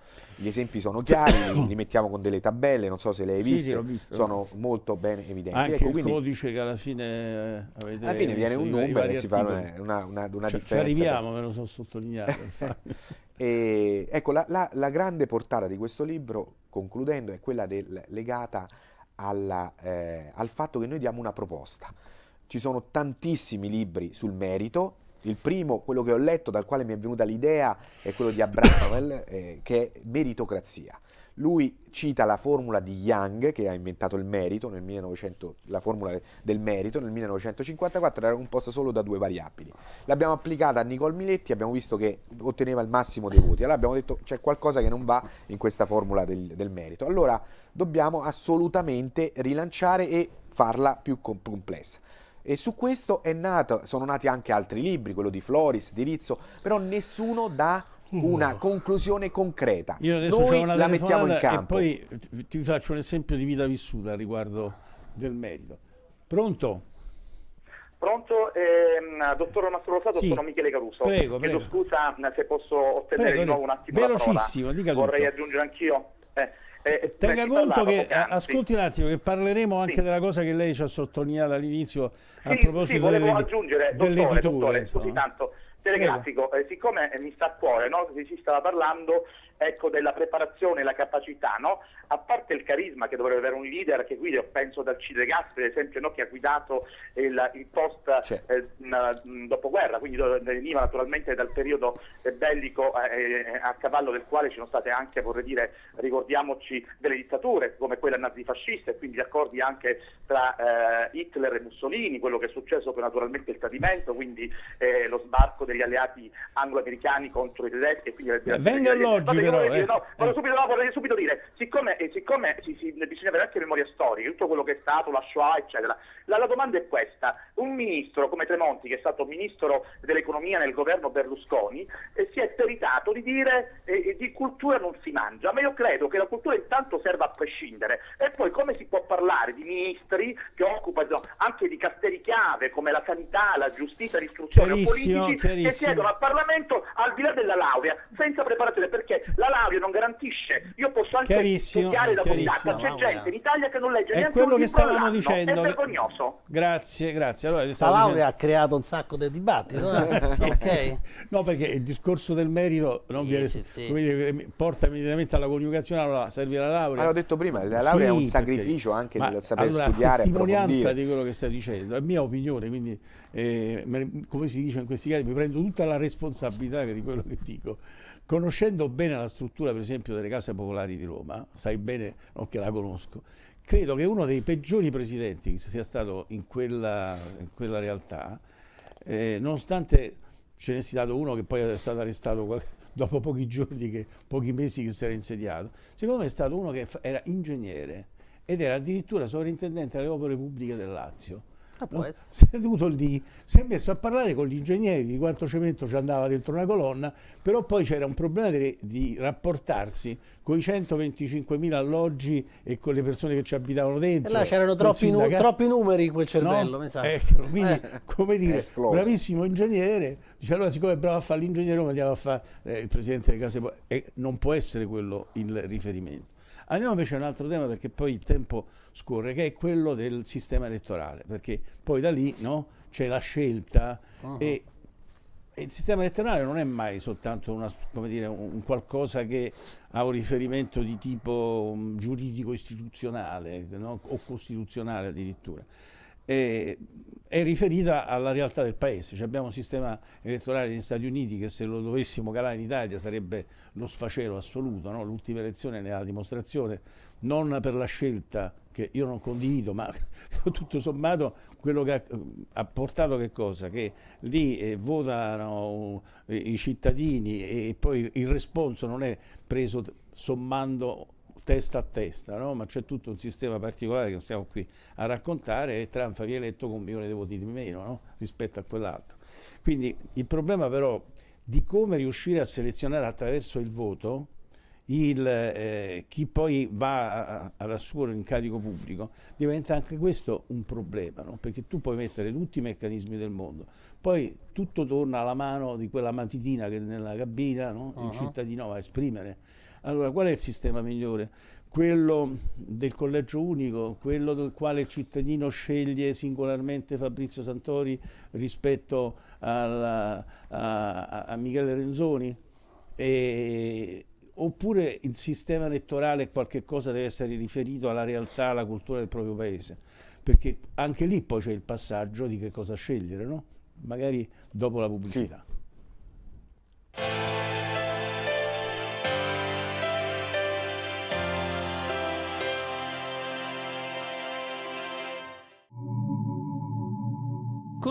gli esempi sono chiari, li mettiamo con delle tabelle, non so se le hai viste, sì, visto, sono molto ben evidenti. Anche ecco, il quindi, codice che alla fine eh, avete Alla fine viene un numero e si fa una, una, una cioè, differenza. Ci arriviamo, me lo sono sottolineato. e, ecco, la, la, la, grande portata di questo libro, concludendo, è quella del, legata alla, eh, al fatto che noi diamo una proposta. Ci sono tantissimi libri sul merito, il primo, quello che ho letto, dal quale mi è venuta l'idea, è quello di Abrahamel, eh, che è meritocrazia. Lui cita la formula di Young, che ha inventato il merito, 1900, la formula del merito nel 1954, era composta solo da due variabili. L'abbiamo applicata a Nicole Miletti, abbiamo visto che otteneva il massimo dei voti. Allora abbiamo detto c'è qualcosa che non va in questa formula del, del merito. Allora dobbiamo assolutamente rilanciare e farla più complessa. E su questo nato, sono nati anche altri libri, quello di Floris, di Rizzo, però nessuno dà una conclusione concreta. Io adesso Noi la mettiamo in campo. E poi ti faccio un esempio di vita vissuta riguardo del merito. Pronto? Pronto, ehm, dottor Mastro Rosato, sì. sono Michele Caruso. Prego, Chiedo prego. scusa eh, se posso ottenere prego, di nuovo un attimo la parola. Vorrei tutto. aggiungere anch'io. Eh, eh, eh, Tenga conto che, poc'anzi. ascolti un attimo, che parleremo anche sì. della cosa che lei ci ha sottolineato all'inizio a sì, proposito sì, volevo delle, aggiungere, delle dottore, dottore, scusi tanto, telegrafico, eh, siccome mi sta a cuore, no? si stava parlando ecco, della preparazione, la capacità, no? a parte il carisma che dovrebbe avere un leader che guida, penso ad Alcide Gaspi, ad esempio, no? che ha guidato il, il post eh, dopoguerra, quindi veniva naturalmente dal periodo eh, bellico eh, eh, a cavallo del quale ci sono state anche, vorrei dire, ricordiamoci delle dittature come quella nazifascista e quindi gli accordi anche tra eh, Hitler e Mussolini, quello che è successo poi naturalmente il tradimento, quindi eh, lo sbarco degli alleati anglo-americani contro i tedeschi e quindi la Venga all'oggi vero, eh, no, voglio, eh. subito, no, voglio subito dire, siccome, eh, siccome sì, sì, bisogna avere anche memoria storica, tutto quello che è stato, la Shoah, eccetera, la, la, domanda è questa, un ministro come Tremonti, che è stato ministro dell'economia nel governo Berlusconi, eh, si è peritato di dire eh, eh, di cultura non si mangia, ma io credo che la cultura intanto serva a prescindere, e poi come si può parlare di ministri che occupano anche di castelli chiave come la sanità, la giustizia, l'istruzione, o politici, che siedono al Parlamento al di là della laurea, senza preparazione, perché la laurea non garantisce. Io posso anche studiare da contatto C'è gente in Italia che non legge è neanche quello che stavamo dicendo. È vergognoso. Grazie, grazie. Allora, Sta laurea dicendo... ha creato un sacco di dibattito. Eh? sì. No, perché il discorso del merito sì, viene, sì, dire, eh, porta immediatamente alla coniugazione, allora serve la laurea. Ma l'ho detto prima, la laurea è un sacrificio anche nel saper allora, studiare. È una testimonianza di quello che stai dicendo, è mia opinione, quindi eh, come si dice in questi casi mi prendo tutta la responsabilità di quello che dico. Conoscendo bene la struttura, per esempio, delle case popolari di Roma, sai bene, non che la conosco, credo che uno dei peggiori presidenti che sia stato in quella, in quella realtà, eh, nonostante ce n'è stato uno che poi è stato arrestato qualche dopo pochi giorni, che, pochi mesi che si era insediato, secondo me è stato uno che era ingegnere ed era addirittura sovrintendente alle opere pubbliche del Lazio volta ah, può no? essere. Seduto lì, si è messo a parlare con gli ingegneri di quanto cemento ci andava dentro una colonna, però poi c'era un problema di, di rapportarsi con i 125.000 alloggi e con le persone che ci abitavano dentro. E là c'erano troppi, nu troppi, numeri in quel cervello, no? eh, ecco, quindi, eh. come dire, bravissimo ingegnere, dice allora siccome è bravo a fare l'ingegnere lo andiamo a fare eh, il presidente delle case, eh, non può essere quello il riferimento. Andiamo invece a un altro tema perché poi il tempo scorre, che è quello del sistema elettorale, perché poi da lì no, c'è la scelta uh-huh. e, e, il sistema elettorale non è mai soltanto una, dire, un qualcosa che ha un riferimento di tipo mm, giuridico-istituzionale no, o costituzionale addirittura è, è riferita alla realtà del paese. Cioè abbiamo un sistema elettorale negli Stati Uniti che se lo dovessimo calare in Italia sarebbe lo sfacelo assoluto, no? l'ultima elezione ne ha la dimostrazione, non per la scelta che io non condivido, ma tutto sommato quello che ha, ha portato che cosa? Che lì eh, votano eh, i cittadini e poi il responso non è preso sommando testa a testa, no? ma c'è tutto un sistema particolare che non stiamo qui a raccontare e Trump viene eletto con un milione di voti di meno no? rispetto a quell'altro. Quindi il problema però di come riuscire a selezionare attraverso il voto il, eh, chi poi va ad assumere l'incarico pubblico diventa anche questo un problema, no? perché tu puoi mettere tutti i meccanismi del mondo, poi tutto torna alla mano di quella matitina che nella cabina uh -huh. il uh-huh. cittadino va a esprimere allora, qual è il sistema migliore? Quello del collegio unico, quello del quale il cittadino sceglie singolarmente Fabrizio Santori rispetto alla, a, a, Michele Renzoni? E, oppure il sistema elettorale è qualcosa deve essere riferito alla realtà, alla cultura del proprio paese? Perché anche lì poi c'è il passaggio di che cosa scegliere, no? magari dopo la pubblicità. Sì.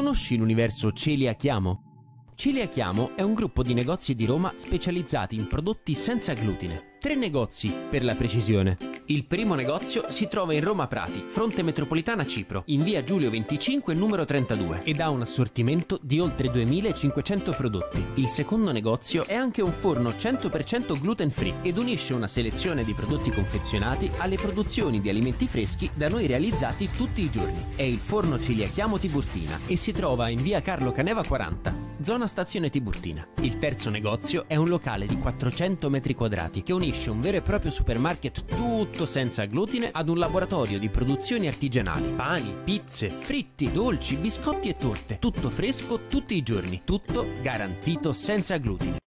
Conosci l'universo Celia Chiamo? Celia Chiamo è un gruppo di negozi di Roma specializzati in prodotti senza glutine tre negozi per la precisione. Il primo negozio si trova in Roma Prati, fronte metropolitana Cipro, in via Giulio 25 numero 32 ed ha un assortimento di oltre 2500 prodotti. Il secondo negozio è anche un forno 100% gluten free ed unisce una selezione di prodotti confezionati alle produzioni di alimenti freschi da noi realizzati tutti i giorni. È il forno Ciliachiamo Tiburtina e si trova in via Carlo Caneva 40, zona stazione Tiburtina. Il terzo negozio è un locale di 400 metri quadrati che unisce trasferisce un vero e proprio supermarket tutto senza glutine ad un laboratorio di produzioni artigianali. Pani, pizze, fritti, dolci, biscotti e torte. Tutto fresco tutti i giorni. Tutto garantito senza glutine.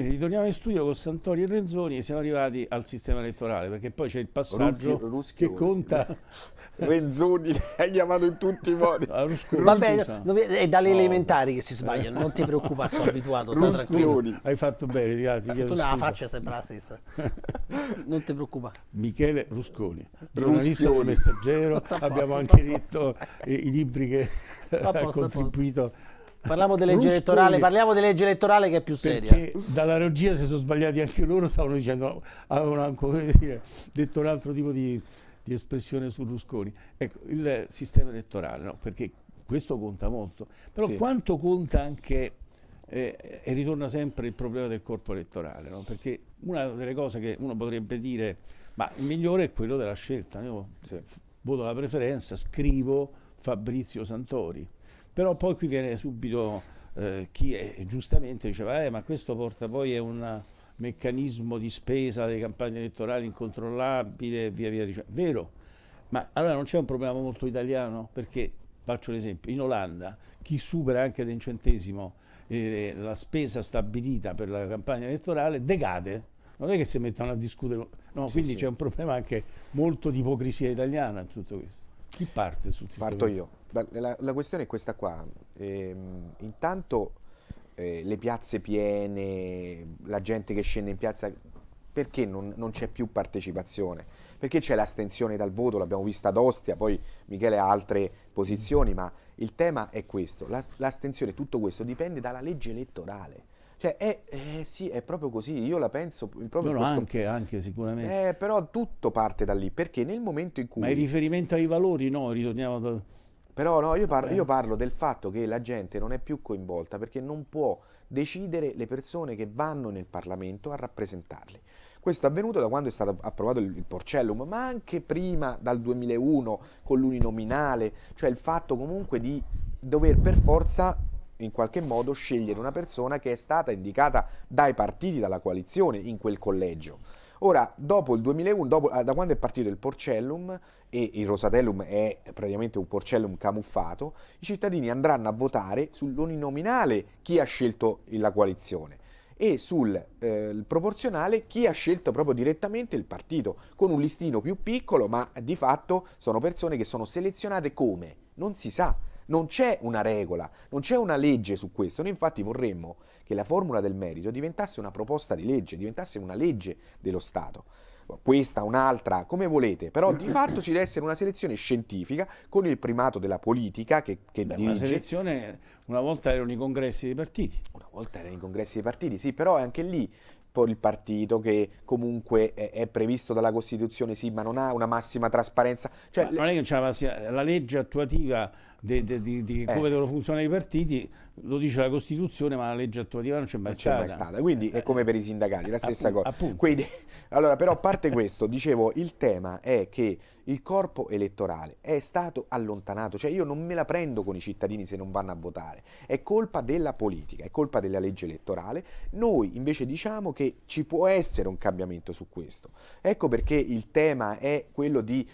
Vedi, ritorniamo in studio con Santori e Renzoni e siamo arrivati al sistema elettorale perché poi c'è il passaggio Rucchi, che conta. Renzoni l'hai chiamato in tutti i modi. Ah, Vabbè, è dalle no. elementari che si sbagliano, non ti preoccupare, sono abituato. Hai fatto bene, ti, ti fatto la faccia sembra la stessa. non ti preoccupare. Michele Rusconi, giornalista del messaggero, abbiamo anche detto eh, i libri che ha contribuito Parliamo di legge elettorale, parliamo di legge elettorale che è più seria. dalla regia si sono sbagliati anche loro, stavano dicendo, avevano dire, detto un altro tipo di, di espressione su Rusconi. Ecco, il sistema elettorale, no? perché questo conta molto, però sì. quanto conta anche, eh, e ritorna sempre il problema del corpo elettorale, no? perché una delle cose che uno potrebbe dire, ma il migliore è quello della scelta, io sì. voto la preferenza, scrivo Fabrizio Santori, però poi qui viene subito eh, chi è, giustamente diceva, eh, ma questo porta poi a un meccanismo di spesa delle campagne elettorali incontrollabile e via via dicendo. Vero, ma allora non c'è un problema molto italiano? Perché, faccio l'esempio, in Olanda chi supera anche ad un centesimo eh, la spesa stabilita per la campagna elettorale decade non è che si mettono a discutere, no, sì, quindi sì. c'è un problema anche molto di ipocrisia italiana in tutto questo. Chi parte sul sistema? Parto io. La, la, questione è questa qua. Ehm, intanto eh, le piazze piene, la gente che scende in piazza, perché non, non c'è più partecipazione? Perché c'è l'astensione dal voto, l'abbiamo vista ad Ostia, poi Michele ha altre posizioni, ma il tema è questo. L'astensione, tutto questo dipende dalla legge elettorale. Cioè, è, eh, sì, è proprio così, io la penso proprio no, questo... anche, anche sicuramente. Eh, però tutto parte da lì, perché nel momento in cui... Ma il riferimento ai valori, no, ritorniamo... Da... Però no, io parlo, eh. io parlo, del fatto che la gente non è più coinvolta perché non può decidere le persone che vanno nel Parlamento a rappresentarli. Questo è avvenuto da quando è stato approvato il, il Porcellum, ma anche prima dal 2001 con l'uninominale, cioè il fatto comunque di dover per forza in qualche modo scegliere una persona che è stata indicata dai partiti, dalla coalizione in quel collegio Ora, dopo il 2001, dopo, ah, da quando è partito il Porcellum e il Rosatellum è praticamente un Porcellum camuffato, i cittadini andranno a votare sull'uninominale chi ha scelto la coalizione e sul eh, proporzionale chi ha scelto proprio direttamente il partito, con un listino più piccolo, ma di fatto sono persone che sono selezionate come? Non si sa. Non c'è una regola, non c'è una legge su questo. Noi infatti vorremmo che la formula del merito diventasse una proposta di legge, diventasse una legge dello Stato. Questa, un'altra, come volete, però di fatto ci deve essere una selezione scientifica con il primato della politica che, che Beh, dirige. Una selezione, una volta erano i congressi dei partiti. Una volta erano i congressi dei partiti, sì, però è anche lì il partito che comunque è, è, previsto dalla Costituzione, sì, ma non ha una massima trasparenza. Cioè, ma non è che c'è la, la legge attuativa de, de, de, di eh. come eh. devono funzionare i partiti, lo dice la Costituzione, ma la legge attuativa non c'è mai, non c'è mai stata. Quindi è eh, come eh, per i sindacati, la stessa appunto, cosa. Appunto. Quindi, allora, però a parte questo, dicevo, il tema è che il corpo elettorale è stato allontanato, cioè io non me la prendo con i cittadini se non vanno a votare, è colpa della politica, è colpa della legge elettorale, noi invece diciamo che ci può essere un cambiamento su questo. Ecco perché il tema è quello di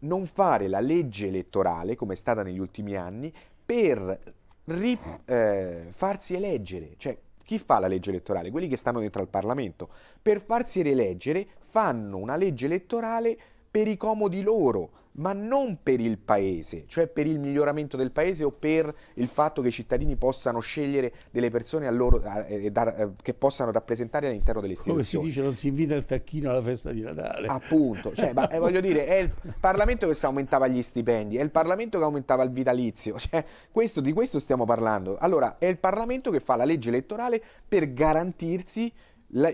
non fare la legge elettorale, come è stata negli ultimi anni, per ri, eh, farsi eleggere. Cioè, chi fa la legge elettorale? Quelli che stanno dentro al Parlamento. Per farsi rieleggere fanno una legge elettorale per i comodi loro, ma non per il paese, cioè per il miglioramento del paese o per il fatto che i cittadini possano scegliere delle persone loro, eh, dar, eh, che possano rappresentare all'interno delle istituzioni. Come si dice, non si invita il tacchino alla festa di Natale. Appunto, cioè, ma, eh, voglio dire, è il Parlamento che si aumentava gli stipendi, è il Parlamento che aumentava il vitalizio, cioè, questo, di questo stiamo parlando. Allora, è il Parlamento che fa la legge elettorale per garantirsi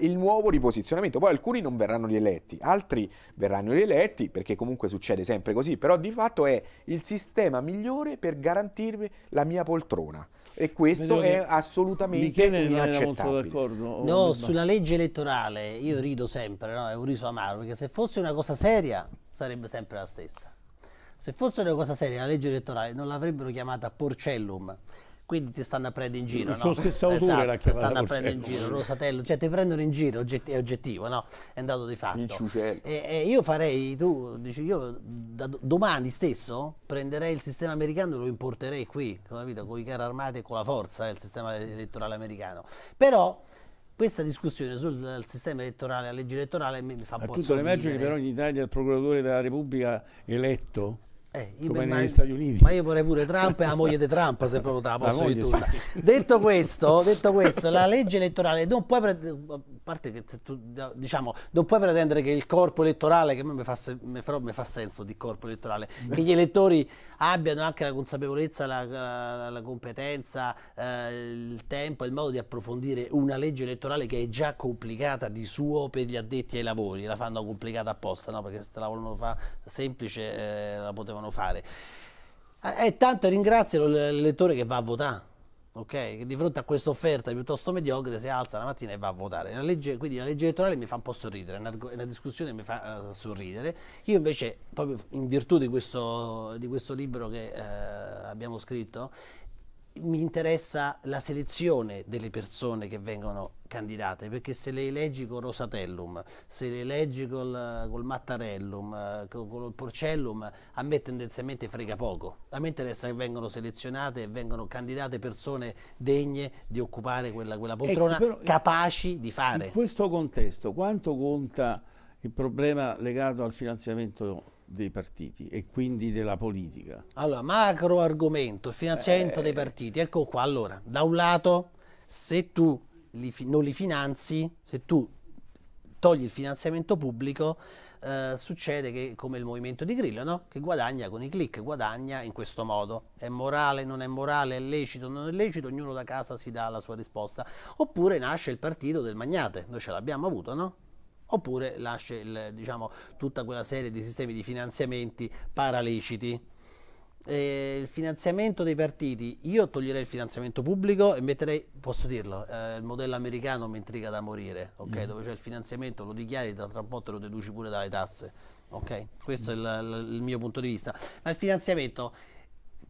il nuovo riposizionamento. Poi alcuni non verranno rieletti, altri verranno rieletti perché comunque succede sempre così, però di fatto è il sistema migliore per garantirvi la mia poltrona. E questo è assolutamente Michele inaccettabile. Non no, sulla legge elettorale io rido sempre, no? è un riso amaro, perché se fosse una cosa seria sarebbe sempre la stessa. Se fosse una cosa seria la legge elettorale non l'avrebbero chiamata porcellum, quindi ti stanno a prendere in giro. Il no? stesso autore esatto, l'ha chiamato. Ti stanno a prendere in giro, Rosatello, cioè ti prendono in giro, è oggettivo, no? È andato di fatto. E, e io farei, tu dici, io da domani stesso prenderei il sistema americano e lo importerei qui, capito? Con i carri armati e con la forza, eh, il sistema elettorale americano. Però questa discussione sul sistema elettorale, la legge elettorale mi fa un po' sorridere. Tu immagini però in Italia il procuratore della Repubblica eletto eh, come negli man... Stati Uniti. Ma io vorrei pure Trump e la moglie di Trump, se proprio te la posso la detto, questo, detto questo, la legge elettorale non puoi prendere parte che tu, diciamo, non puoi pretendere che il corpo elettorale, che a me fa, fa, senso di corpo elettorale, Beh. che gli elettori abbiano anche la consapevolezza, la, la, la competenza, eh, il tempo, il modo di approfondire una legge elettorale che è già complicata di suo per gli addetti ai lavori, la fanno complicata apposta, no? perché se la volevano fare semplice eh, la potevano fare. E eh, eh, tanto ringrazio l'elettore che va a votare okay? di fronte a questa offerta piuttosto mediocre si alza la mattina e va a votare. La legge, quindi la legge elettorale mi fa un po' sorridere, la discussione mi fa uh, sorridere. Io invece, proprio in virtù di questo, di questo libro che uh, abbiamo scritto, mi interessa la selezione delle persone che vengono candidate, perché se le eleggi con Rosatellum, se le eleggi col, col Mattarellum, eh, con il Porcellum, a me tendenzialmente frega poco. A me interessa che vengano selezionate e vengano candidate persone degne di occupare quella, quella ecco, poltrona, ecco, però, eh, capaci di fare. In questo contesto, quanto conta il problema legato al finanziamento dei partiti e quindi della politica. Allora, macro argomento, finanziamento eh. dei eh. partiti. Ecco qua, allora, da un lato, se tu li, non li finanzi, se tu togli il finanziamento pubblico, eh, succede che, come il movimento di Grillo, no? che guadagna con i click, guadagna in questo modo. È morale, non è morale, è lecito, non è lecito, ognuno da casa si dà la sua risposta. Oppure nasce il partito del magnate, noi ce l'abbiamo avuto, no? oppure lascia il, diciamo, tutta quella serie di sistemi di finanziamenti paraleciti. Eh, il finanziamento dei partiti, io toglierei il finanziamento pubblico e metterei, posso dirlo, eh, il modello americano mi intriga da morire, okay? mm. dove c'è il finanziamento, lo dichiari, tra un po' te lo deduci pure dalle tasse, okay? questo mm. è il, il mio punto di vista, ma il finanziamento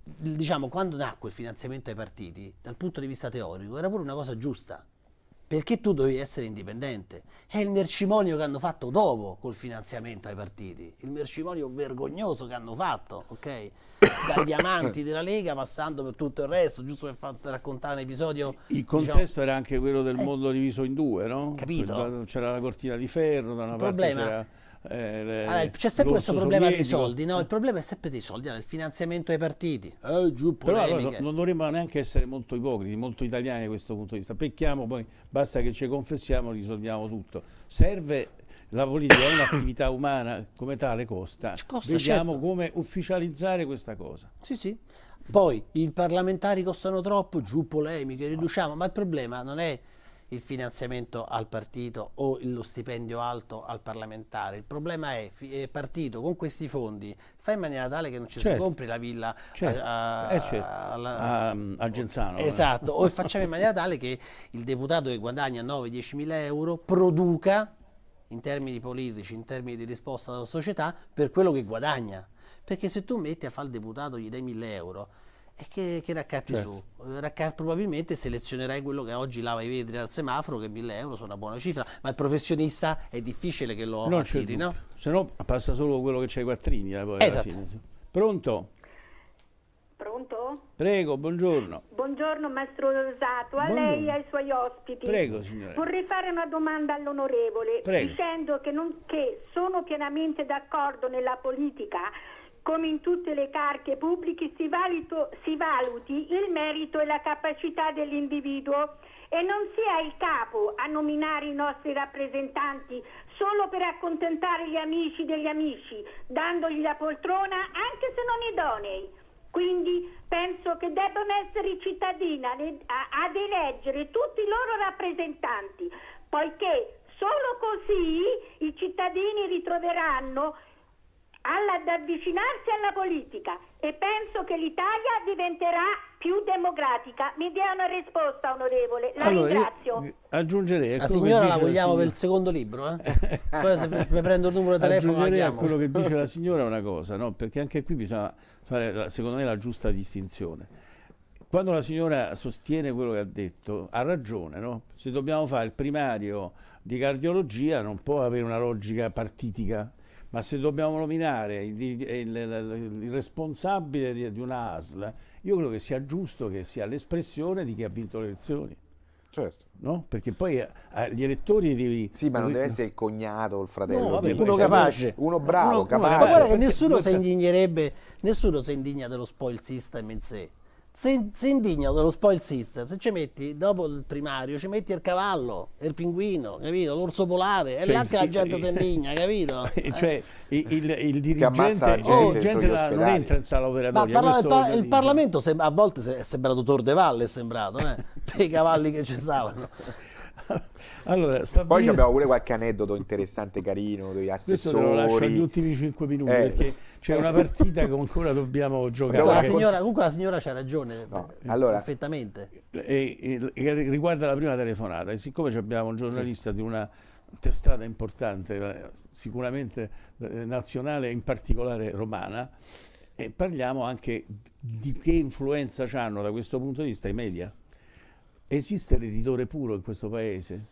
diciamo, quando nacque il finanziamento ai partiti, dal punto di vista teorico, era pure una cosa giusta, perché tu dovevi essere indipendente. È il mercimonio che hanno fatto dopo col finanziamento ai partiti, il mercimonio vergognoso che hanno fatto, ok? Dai diamanti della Lega passando per tutto il resto, giusto per far, raccontare un episodio. Il diciamo contesto diciamo, era anche quello del eh. mondo diviso in due, no? Capito? C'era la cortina di ferro da una il parte. Problema, eh, allora, c'è sempre questo problema sovietico. dei soldi, no? Il problema è sempre dei soldi, il finanziamento ai partiti. Eh, giù, Però allora, non dovremmo neanche essere molto ipocriti, molto italiani da questo punto di vista. Pecchiamo, poi basta che ci confessiamo, risolviamo tutto. Serve la politica è un'attività umana come tale costa. Ci costa Vediamo certo. come ufficializzare questa cosa. Sì, sì. Poi i parlamentari costano troppo, giù polemiche, riduciamo, ma il problema non è il finanziamento al partito o lo stipendio alto al parlamentare. Il problema è, è partito con questi fondi fa in maniera tale che non ci certo. si compri la villa certo. a, eh, a, eh, certo. a, a, Genzano. Eh. Esatto, o facciamo in maniera tale che il deputato che guadagna 9-10 mila euro produca in termini politici, in termini di risposta alla società, per quello che guadagna. Perché se tu metti a fare il deputato gli dai 1000 euro, e che, che raccatti certo. su? Eh, raccatti, probabilmente selezionerai quello che oggi lava i vetri al semaforo, che 1000 euro sono una buona cifra, ma il professionista è difficile che lo non attiri, no? Se no passa solo quello che c'è ai quattrini. Eh, poi esatto. Pronto? Pronto? Prego, buongiorno. Buongiorno maestro Rosato, a buongiorno. lei e ai suoi ospiti. Prego signore. Vorrei fare una domanda all'onorevole dicendo che, non, che sono pienamente d'accordo nella politica come in tutte le cariche pubbliche, si, valito, si valuti il merito e la capacità dell'individuo e non sia il capo a nominare i nostri rappresentanti solo per accontentare gli amici degli amici, dandogli la poltrona anche se non idonei. Quindi penso che debbano essere i cittadini ad eleggere tutti i loro rappresentanti, poiché solo così i cittadini ritroveranno ad avvicinarsi alla politica e penso che l'Italia diventerà più democratica. Mi dia una risposta, onorevole. La allora, ringrazio. Aggiungerei. La signora la vogliamo la per il secondo libro? Eh? Poi se mi prendo il numero di telefono la chiamo. quello che dice la signora una cosa, no? perché anche qui bisogna fare, secondo me, la giusta distinzione. Quando la signora sostiene quello che ha detto, ha ragione, no? Se dobbiamo fare il primario di cardiologia non può avere una logica partitica, ma se dobbiamo nominare il, eh, il, il, il responsabile di, di, una ASL, io credo che sia giusto che sia l'espressione di chi ha vinto le elezioni. Certo. No? Perché poi eh, gli elettori devi... Sì, ma non deve essere il cognato o il fratello. No, vabbè, uno capace. Uno bravo, uno, capace. Ma capace. Guarda che nessuno si indignerebbe, nessuno si indigna dello spoil system in sé se, si indignano dello spoil system, se ci metti dopo il primario ci metti il cavallo, il pinguino, capito? L'orso polare, è cioè, là che la gente si indigna, capito? Cioè, il, il, il dirigente, la gente, oh, gente la, non entra in sala operatoria. Ma parla, il, il Parlamento a volte è sembrato Tordevalle, è sembrato, eh? per i cavalli che ci stavano. allora, stabilire... Poi abbiamo pure qualche aneddoto interessante, carino, degli assessori. Questo lo lascio agli ultimi 5 minuti, eh. perché c'è una partita che ancora dobbiamo giocare. La signora, comunque la signora c'ha ragione, no, eh, allora, perfettamente. E, e, riguarda la prima telefonata, e siccome abbiamo un giornalista sì. di una testata importante, eh, sicuramente eh, nazionale e in particolare romana, e parliamo anche di che influenza hanno da questo punto di vista i media. Esiste l'editore puro in questo paese?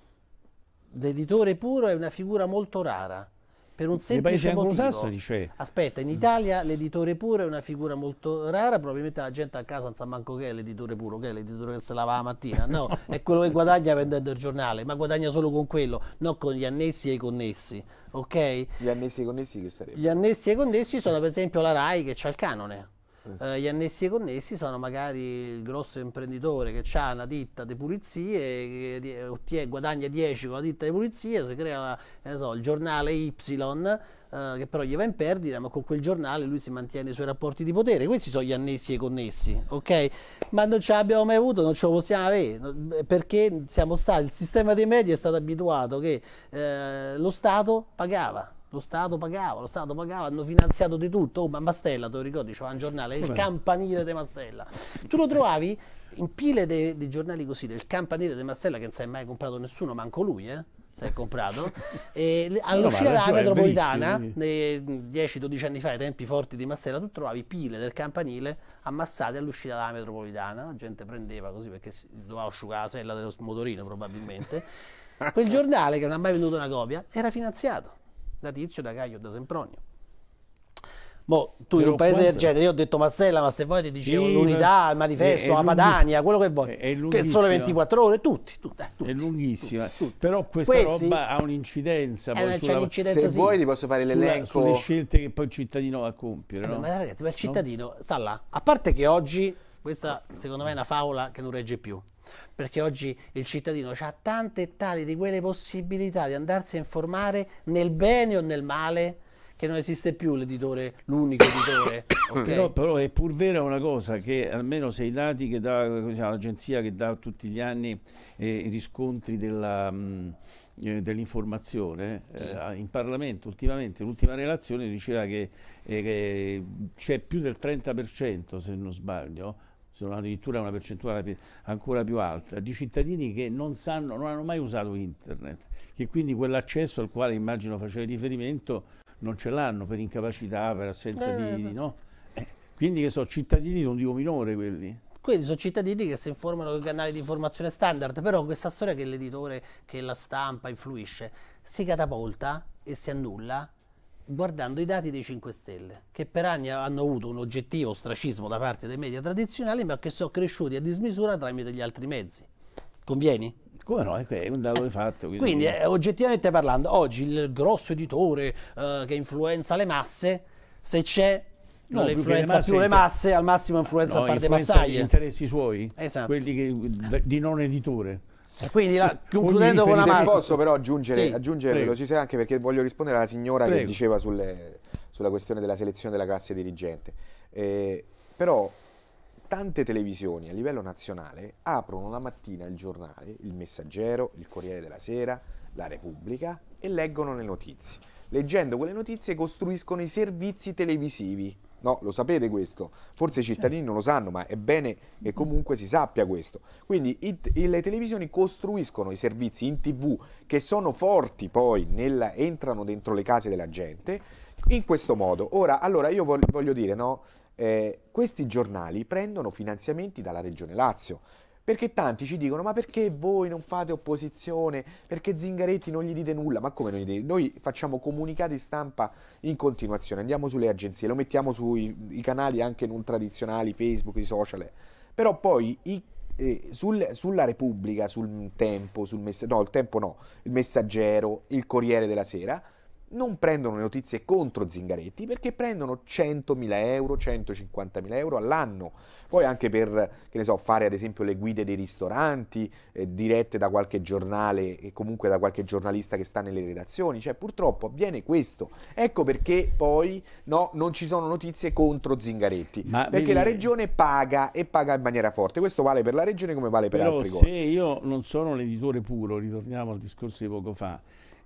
L'editore puro è una figura molto rara per un semplice motivo. Cioè. Aspetta, in Italia l'editore puro è una figura molto rara, probabilmente la gente a casa non sa manco che è l'editore puro, che è l'editore che se lava la mattina, no, è quello che guadagna vendendo il giornale, ma guadagna solo con quello, non con gli annessi e i connessi, ok? Gli annessi e i connessi che sarebbero? Gli annessi e i connessi sono per esempio la RAI che c'ha il canone eh, gli annessi e connessi sono magari il grosso imprenditore che ha una ditta di pulizie, che eh, ottiene, guadagna 10 con la ditta di pulizie, si crea la, so, il giornale Y eh, che però gli va in perdita, ma con quel giornale lui si mantiene i suoi rapporti di potere. Questi sono gli annessi e connessi, ok? Ma non ce l'abbiamo mai avuto, non ce lo possiamo avere, eh, perché siamo stati, il sistema dei media è stato abituato che eh, lo Stato pagava lo Stato pagava, lo Stato pagava, hanno finanziato di tutto. Oh, ma Mastella, te lo ricordi, c'era un giornale, il campanile di Mastella. Tu lo trovavi in pile di giornali così, del campanile di Mastella, che non si è mai comprato nessuno, manco lui, eh? si è comprato all'uscita della metropolitana 10-12 anni fa ai tempi forti di Mastella tu trovavi pile del campanile ammassate all'uscita della metropolitana la gente prendeva così perché doveva asciugare la sella dello motorino probabilmente quel giornale che non ha mai venduto una copia era finanziato da Tizio, da Caio, da Sempronio. Boh, tu Però in un paese del genere, io ho detto Massella, ma se vuoi ti dicevo sì, l'unità, il manifesto, la Padania, quello che vuoi. È, è che sole 24 ore, tutti, tutti, eh, tutti È lunghissima. Tutti. Però questa Questi, roba ha un'incidenza. Eh, poi sulla, un'incidenza se sì. vuoi ti posso fare l'elenco. Sulle scelte che poi il cittadino va a compiere. Vabbè, no? Ma ragazzi, ma il cittadino no? sta là. A parte che oggi, questa secondo me è una favola che non regge più perché oggi il cittadino ha tante e tali di quelle possibilità di andarsi a informare nel bene o nel male che non esiste più l'editore, l'unico editore. Okay? Però, però, è pur vera una cosa che almeno se i dati che dà l'agenzia che dà tutti gli anni eh, i riscontri della... Mh, mm, eh, dell'informazione sì. Eh, in Parlamento ultimamente l'ultima relazione diceva che, eh, che c'è più del 30% se non sbaglio sono addirittura una percentuale ancora più alta, di cittadini che non, sanno, non hanno mai usato internet, che quindi quell'accesso al quale immagino facevi riferimento non ce l'hanno per incapacità, per assenza eh, di... Eh, no? quindi che sono cittadini, non dico minore quelli. Quindi sono cittadini che si informano con i canali di informazione standard, però questa storia che l'editore, che la stampa influisce, si catapolta e si annulla guardando i dati dei 5 Stelle, che per anni hanno avuto un oggettivo ostracismo da parte dei media tradizionali, ma che sono cresciuti a dismisura tramite gli altri mezzi. Convieni? Come no, è un dato di fatto. Quindi, quindi eh, oggettivamente parlando, oggi il grosso editore eh, che influenza le masse, se c'è non no, le influenza più le masse, al massimo influenza no, a parte massaglie. Gli interessi suoi, esatto. quelli che, di non editore quindi la, concludendo con la mano. Posso però aggiungere, sì. aggiungere sei anche perché voglio rispondere alla signora Prego. che diceva sulle, sulla questione della selezione della classe dirigente. Eh, però tante televisioni a livello nazionale aprono la mattina il giornale, il Messaggero, il Corriere della Sera, la Repubblica e leggono le notizie. Leggendo quelle notizie costruiscono i servizi televisivi No, lo sapete questo. Forse i cittadini certo. non lo sanno, ma è bene che comunque si sappia questo. Quindi it, le televisioni costruiscono i servizi in tv che sono forti poi, nel, entrano dentro le case della gente, in questo modo. Ora, allora io voglio, voglio dire, no, eh, questi giornali prendono finanziamenti dalla Regione Lazio perché tanti ci dicono: ma perché voi non fate opposizione? Perché Zingaretti non gli dite nulla? Ma come non gli dite? Noi facciamo comunicati stampa in continuazione, andiamo sulle agenzie, lo mettiamo sui canali anche non tradizionali, Facebook, i social. Però poi i eh, sul, sulla Repubblica, sul Tempo, sul messa- Tempo no, il Messaggero, il Corriere della Sera, non prendono le notizie contro Zingaretti perché prendono 100.000 euro, 150.000 euro all'anno, poi anche per so, fare ad esempio le guide dei ristoranti eh, dirette da qualche giornale e comunque da qualche giornalista che sta nelle redazioni, cioè purtroppo avviene questo, ecco perché poi no, non ci sono notizie contro Zingaretti, Ma perché vedi... la regione paga e paga in maniera forte, questo vale per la regione come vale per Però altri altri se cose. Se io non sono l'editore puro, ritorniamo al discorso di poco fa,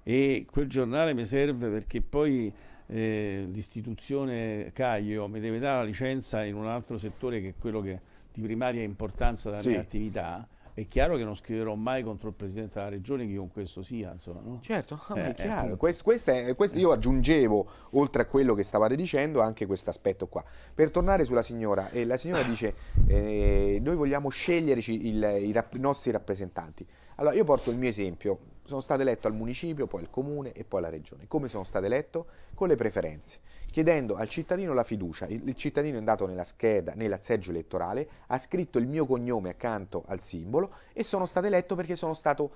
e quel giornale mi serve perché poi eh, l'istituzione Caglio mi deve dare la licenza in un altro settore che è quello che di primaria importanza della sì. mia attività, è chiaro che non scriverò mai contro il Presidente della Regione, chi con questo sia. Insomma, no? Certo, eh, è eh, chiaro. Questo, questo è, questo io aggiungevo, oltre a quello che stavate dicendo, anche questo aspetto qua. Per tornare sulla signora, eh, la signora dice eh, noi vogliamo scegliere i, i nostri rappresentanti. Allora, io porto il mio esempio sono stato eletto al municipio, poi al comune e poi alla regione. Come sono stato eletto? Con le preferenze, chiedendo al cittadino la fiducia. Il, il cittadino è andato nella scheda, nella seggio elettorale, ha scritto il mio cognome accanto al simbolo e sono stato eletto perché sono stato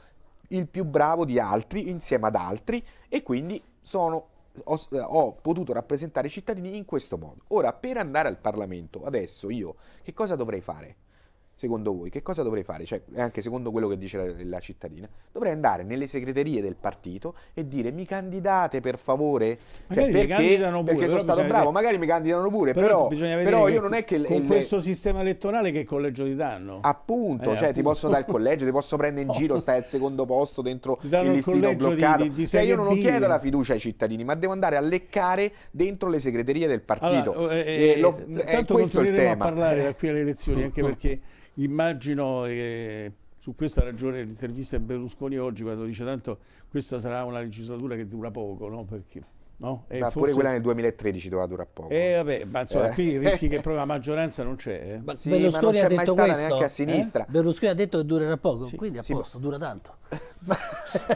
il più bravo di altri insieme ad altri e quindi sono ho, eh, ho, potuto rappresentare i cittadini in questo modo. Ora, per andare al Parlamento, adesso io che cosa dovrei fare? secondo voi, che cosa dovrei fare? Cioè, anche secondo quello che dice la, la, cittadina, dovrei andare nelle segreterie del partito e dire mi candidate per favore? Cioè, magari cioè, perché, pure, perché sono stato bravo, vedere... magari mi candidano pure, però, però, però io non è che... Con il... questo sistema elettorale che collegio ti danno? Appunto, eh, cioè appunto. ti posso dare il collegio, ti posso prendere in giro, stai al secondo posto dentro il listino bloccato. Di, di, di cioè, io non B. chiedo la fiducia ai cittadini, ma devo andare a leccare dentro le segreterie del partito. Allora, eh, eh, lo, questo è il tema. a parlare da qui alle elezioni, anche perché immagino che eh, su questa ragione l'intervista di Berlusconi oggi quando dice tanto questa sarà una legislatura che dura poco, no? Perché No? ma forse... pure quella nel 2013 doveva durare poco. Eh, vabbè, ma insomma, eh. qui rischi che proprio la maggioranza non c'è. Eh? Ma sì, Berlusconi ma ha detto questo. Neanche a eh? sinistra. Berlusconi ha detto che durerà poco, sì. quindi a sì, posto, ma... dura tanto.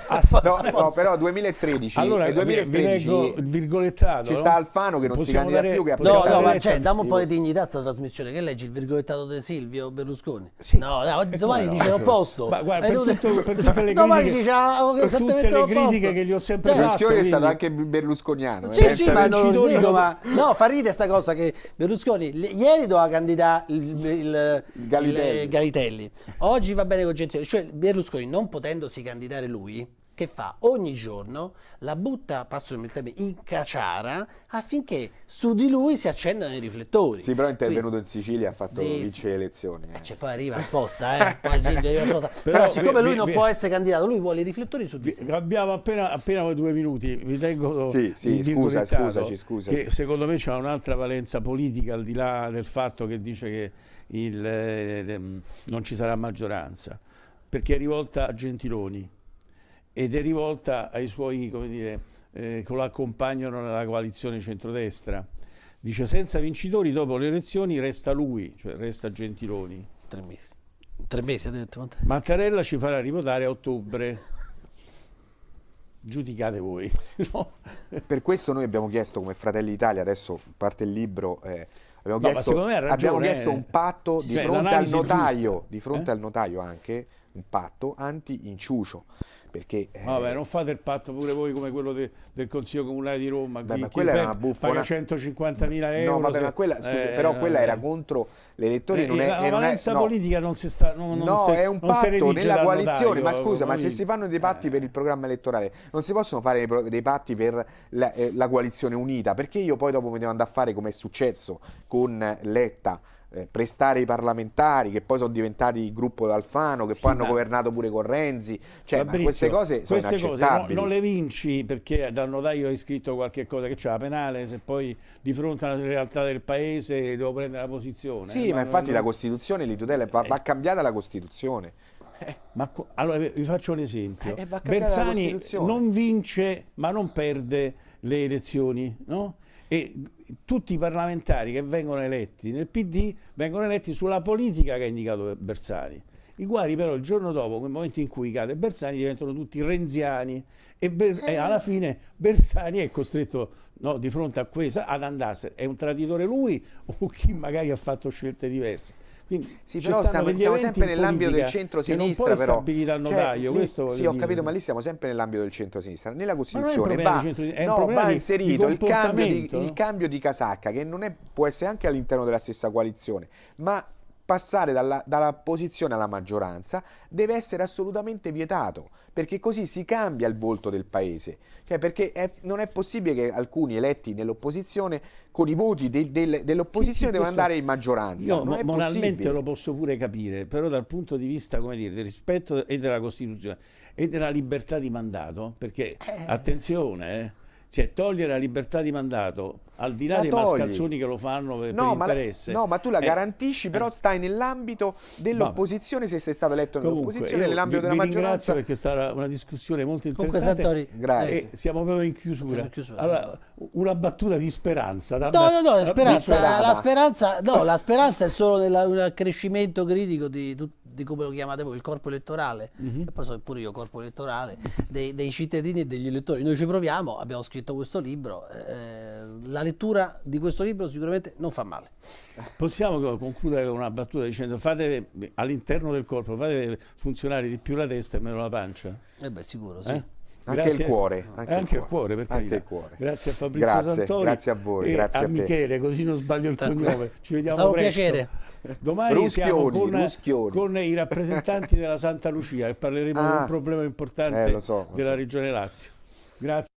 Ah, no, no, però 2013 allora, 2013 vi, leggo il virgolettato. Ci sta Alfano che non si candida dare... più. Che no, no, ma cioè, dammi un po' di dignità a questa trasmissione. Che leggi il virgolettato di Silvio Berlusconi? Sì. No, no, eh, domani dice eh. l'opposto. domani dice ah, esattamente l'opposto. le critiche che gli ho sempre cioè, fatto. Berlusconi è stato anche Berlusconi berlusconiano. Sì, eh, sì, ma non lo dico, ma no, fa ridere sta cosa che Berlusconi ieri doveva candidare il, il, Galitelli. il, Galitelli. Oggi va bene con Gentile, cioè Berlusconi non potendosi candidare lui che fa ogni giorno, la butta, passo il termine, in caciara affinché su di lui si accendano i riflettori. Sì, però è intervenuto Quindi, in Sicilia ha fatto sì, vincere le elezioni. Eh. Cioè, poi arriva sposta, eh. poi sì, arriva sposta. però, però, siccome vi, lui vi, non vi, può essere candidato, lui vuole i riflettori su di sé. Abbiamo appena, appena, due minuti, vi tengo... Sì, sì, scusa, scusaci, scusa. Che secondo me c'è un'altra valenza politica al di là del fatto che dice che il, eh, eh non ci sarà maggioranza perché è rivolta a Gentiloni ed è rivolta ai suoi, come dire, eh, che lo accompagnano nella coalizione centrodestra. Dice senza vincitori dopo le elezioni resta lui, cioè resta Gentiloni. Tre mesi. Tre mesi ha detto Mattarella. ci farà rivotare a ottobre. Giudicate voi. No? Per questo noi abbiamo chiesto come Fratelli d'Italia, adesso parte il libro... Eh, Abbiamo, no, chiesto, ragione, abbiamo, eh. chiesto, un patto di fronte al notaio, giusta, di fronte eh? al notaio anche, un patto anti-inciucio. Perché, eh, Vabbè, non fate il patto pure voi come quello de, del Consiglio Comunale di Roma. Beh, ma quella era una buffona. mila euro. No, vabbè, se... ma quella, eh, scusi, eh, però eh, era contro le elettori. Eh, non è, la valenza politica no. non si sta... Non, no, non se, è un patto nella coalizione. Notario, ma scusa, ma se si fanno dei patti per il eh. programma elettorale, non si possono fare dei patti per la, la coalizione unita? Perché io poi dopo mi devo andare a fare come è successo con Letta eh, prestare i parlamentari che poi sono diventati il gruppo d'Alfano, che sì, poi hanno governato pure con Renzi, cioè Fabrizio, queste cose sono queste inaccettabili. Cose, no, non le vinci perché dal notaio hai scritto qualche cosa che c'è la penale, se poi di fronte alla realtà del paese devo prendere la posizione. Sì, eh, ma, infatti non... la Costituzione li tutela, va, eh. va cambiata la Costituzione. Eh, ma, allora eh, vi faccio un esempio. Eh, Bersani non vince ma non perde le elezioni, no? E tutti i parlamentari che vengono eletti nel PD vengono eletti sulla politica che ha indicato Bersani, i quali però il giorno dopo, nel momento in cui cade Bersani, diventano tutti renziani e, Ber e alla eh. fine Bersani è costretto no, di fronte a questo ad andarsene. È un traditore lui o chi magari ha fatto scelte diverse? Quindi sì, però stiamo, siamo sempre nell'ambito del centro-sinistra, però. stabilire al notaio, cioè, lì, Sì, ho capito, ma lì siamo sempre nell'ambito del centro-sinistra. Nella Costituzione va, no, inserito di, il, cambio di, il, cambio di, casacca, che non è, può essere anche all'interno della stessa coalizione, ma passare dalla, dalla posizione alla maggioranza deve essere assolutamente vietato, perché così si cambia il volto del paese. Cioè, perché è, non è possibile che alcuni eletti nell'opposizione con i voti del, del, dell'opposizione sì, sì, devono andare in maggioranza. Io non mo- moralmente lo posso pure capire, però dal punto di vista dire, del rispetto e della Costituzione e della libertà di mandato, perché eh. attenzione... Eh, cioè togliere la libertà di mandato al di là la dei togli. mascalzoni che lo fanno per, no, per ma interesse la, no ma tu la eh, garantisci però eh. stai nell'ambito dell'opposizione se sei stato eletto nell'opposizione nell'ambito della vi maggioranza perché è stata una discussione molto interessante Comunque, eh, Grazie. E siamo proprio in chiusura, in chiusura. Allora, una battuta di speranza no no no la speranza, la speranza, no, la speranza è solo crescimento critico di tutti di come lo chiamate voi, il corpo elettorale, mm-hmm. e poi so pure io corpo elettorale, dei, dei, cittadini e degli elettori. Noi ci proviamo, abbiamo scritto questo libro, eh, la lettura di questo libro sicuramente non fa male. Possiamo concludere con una battuta dicendo fate all'interno del corpo, fate funzionare di più la testa e meno la pancia? Eh beh sicuro, eh? sì. Eh? anche il cuore. Anche, anche il cuore, cuore, anche il cuore. Grazie a Fabrizio grazie, Santori. Grazie a voi, grazie a, a Michele, così non sbaglio il cognome. Ci vediamo Stato presto. piacere. Domani Ruschioni, con, Ruschioni. con, i rappresentanti della Santa Lucia e parleremo ah, di un ah. problema importante eh, so, della so. Regione Lazio. Grazie.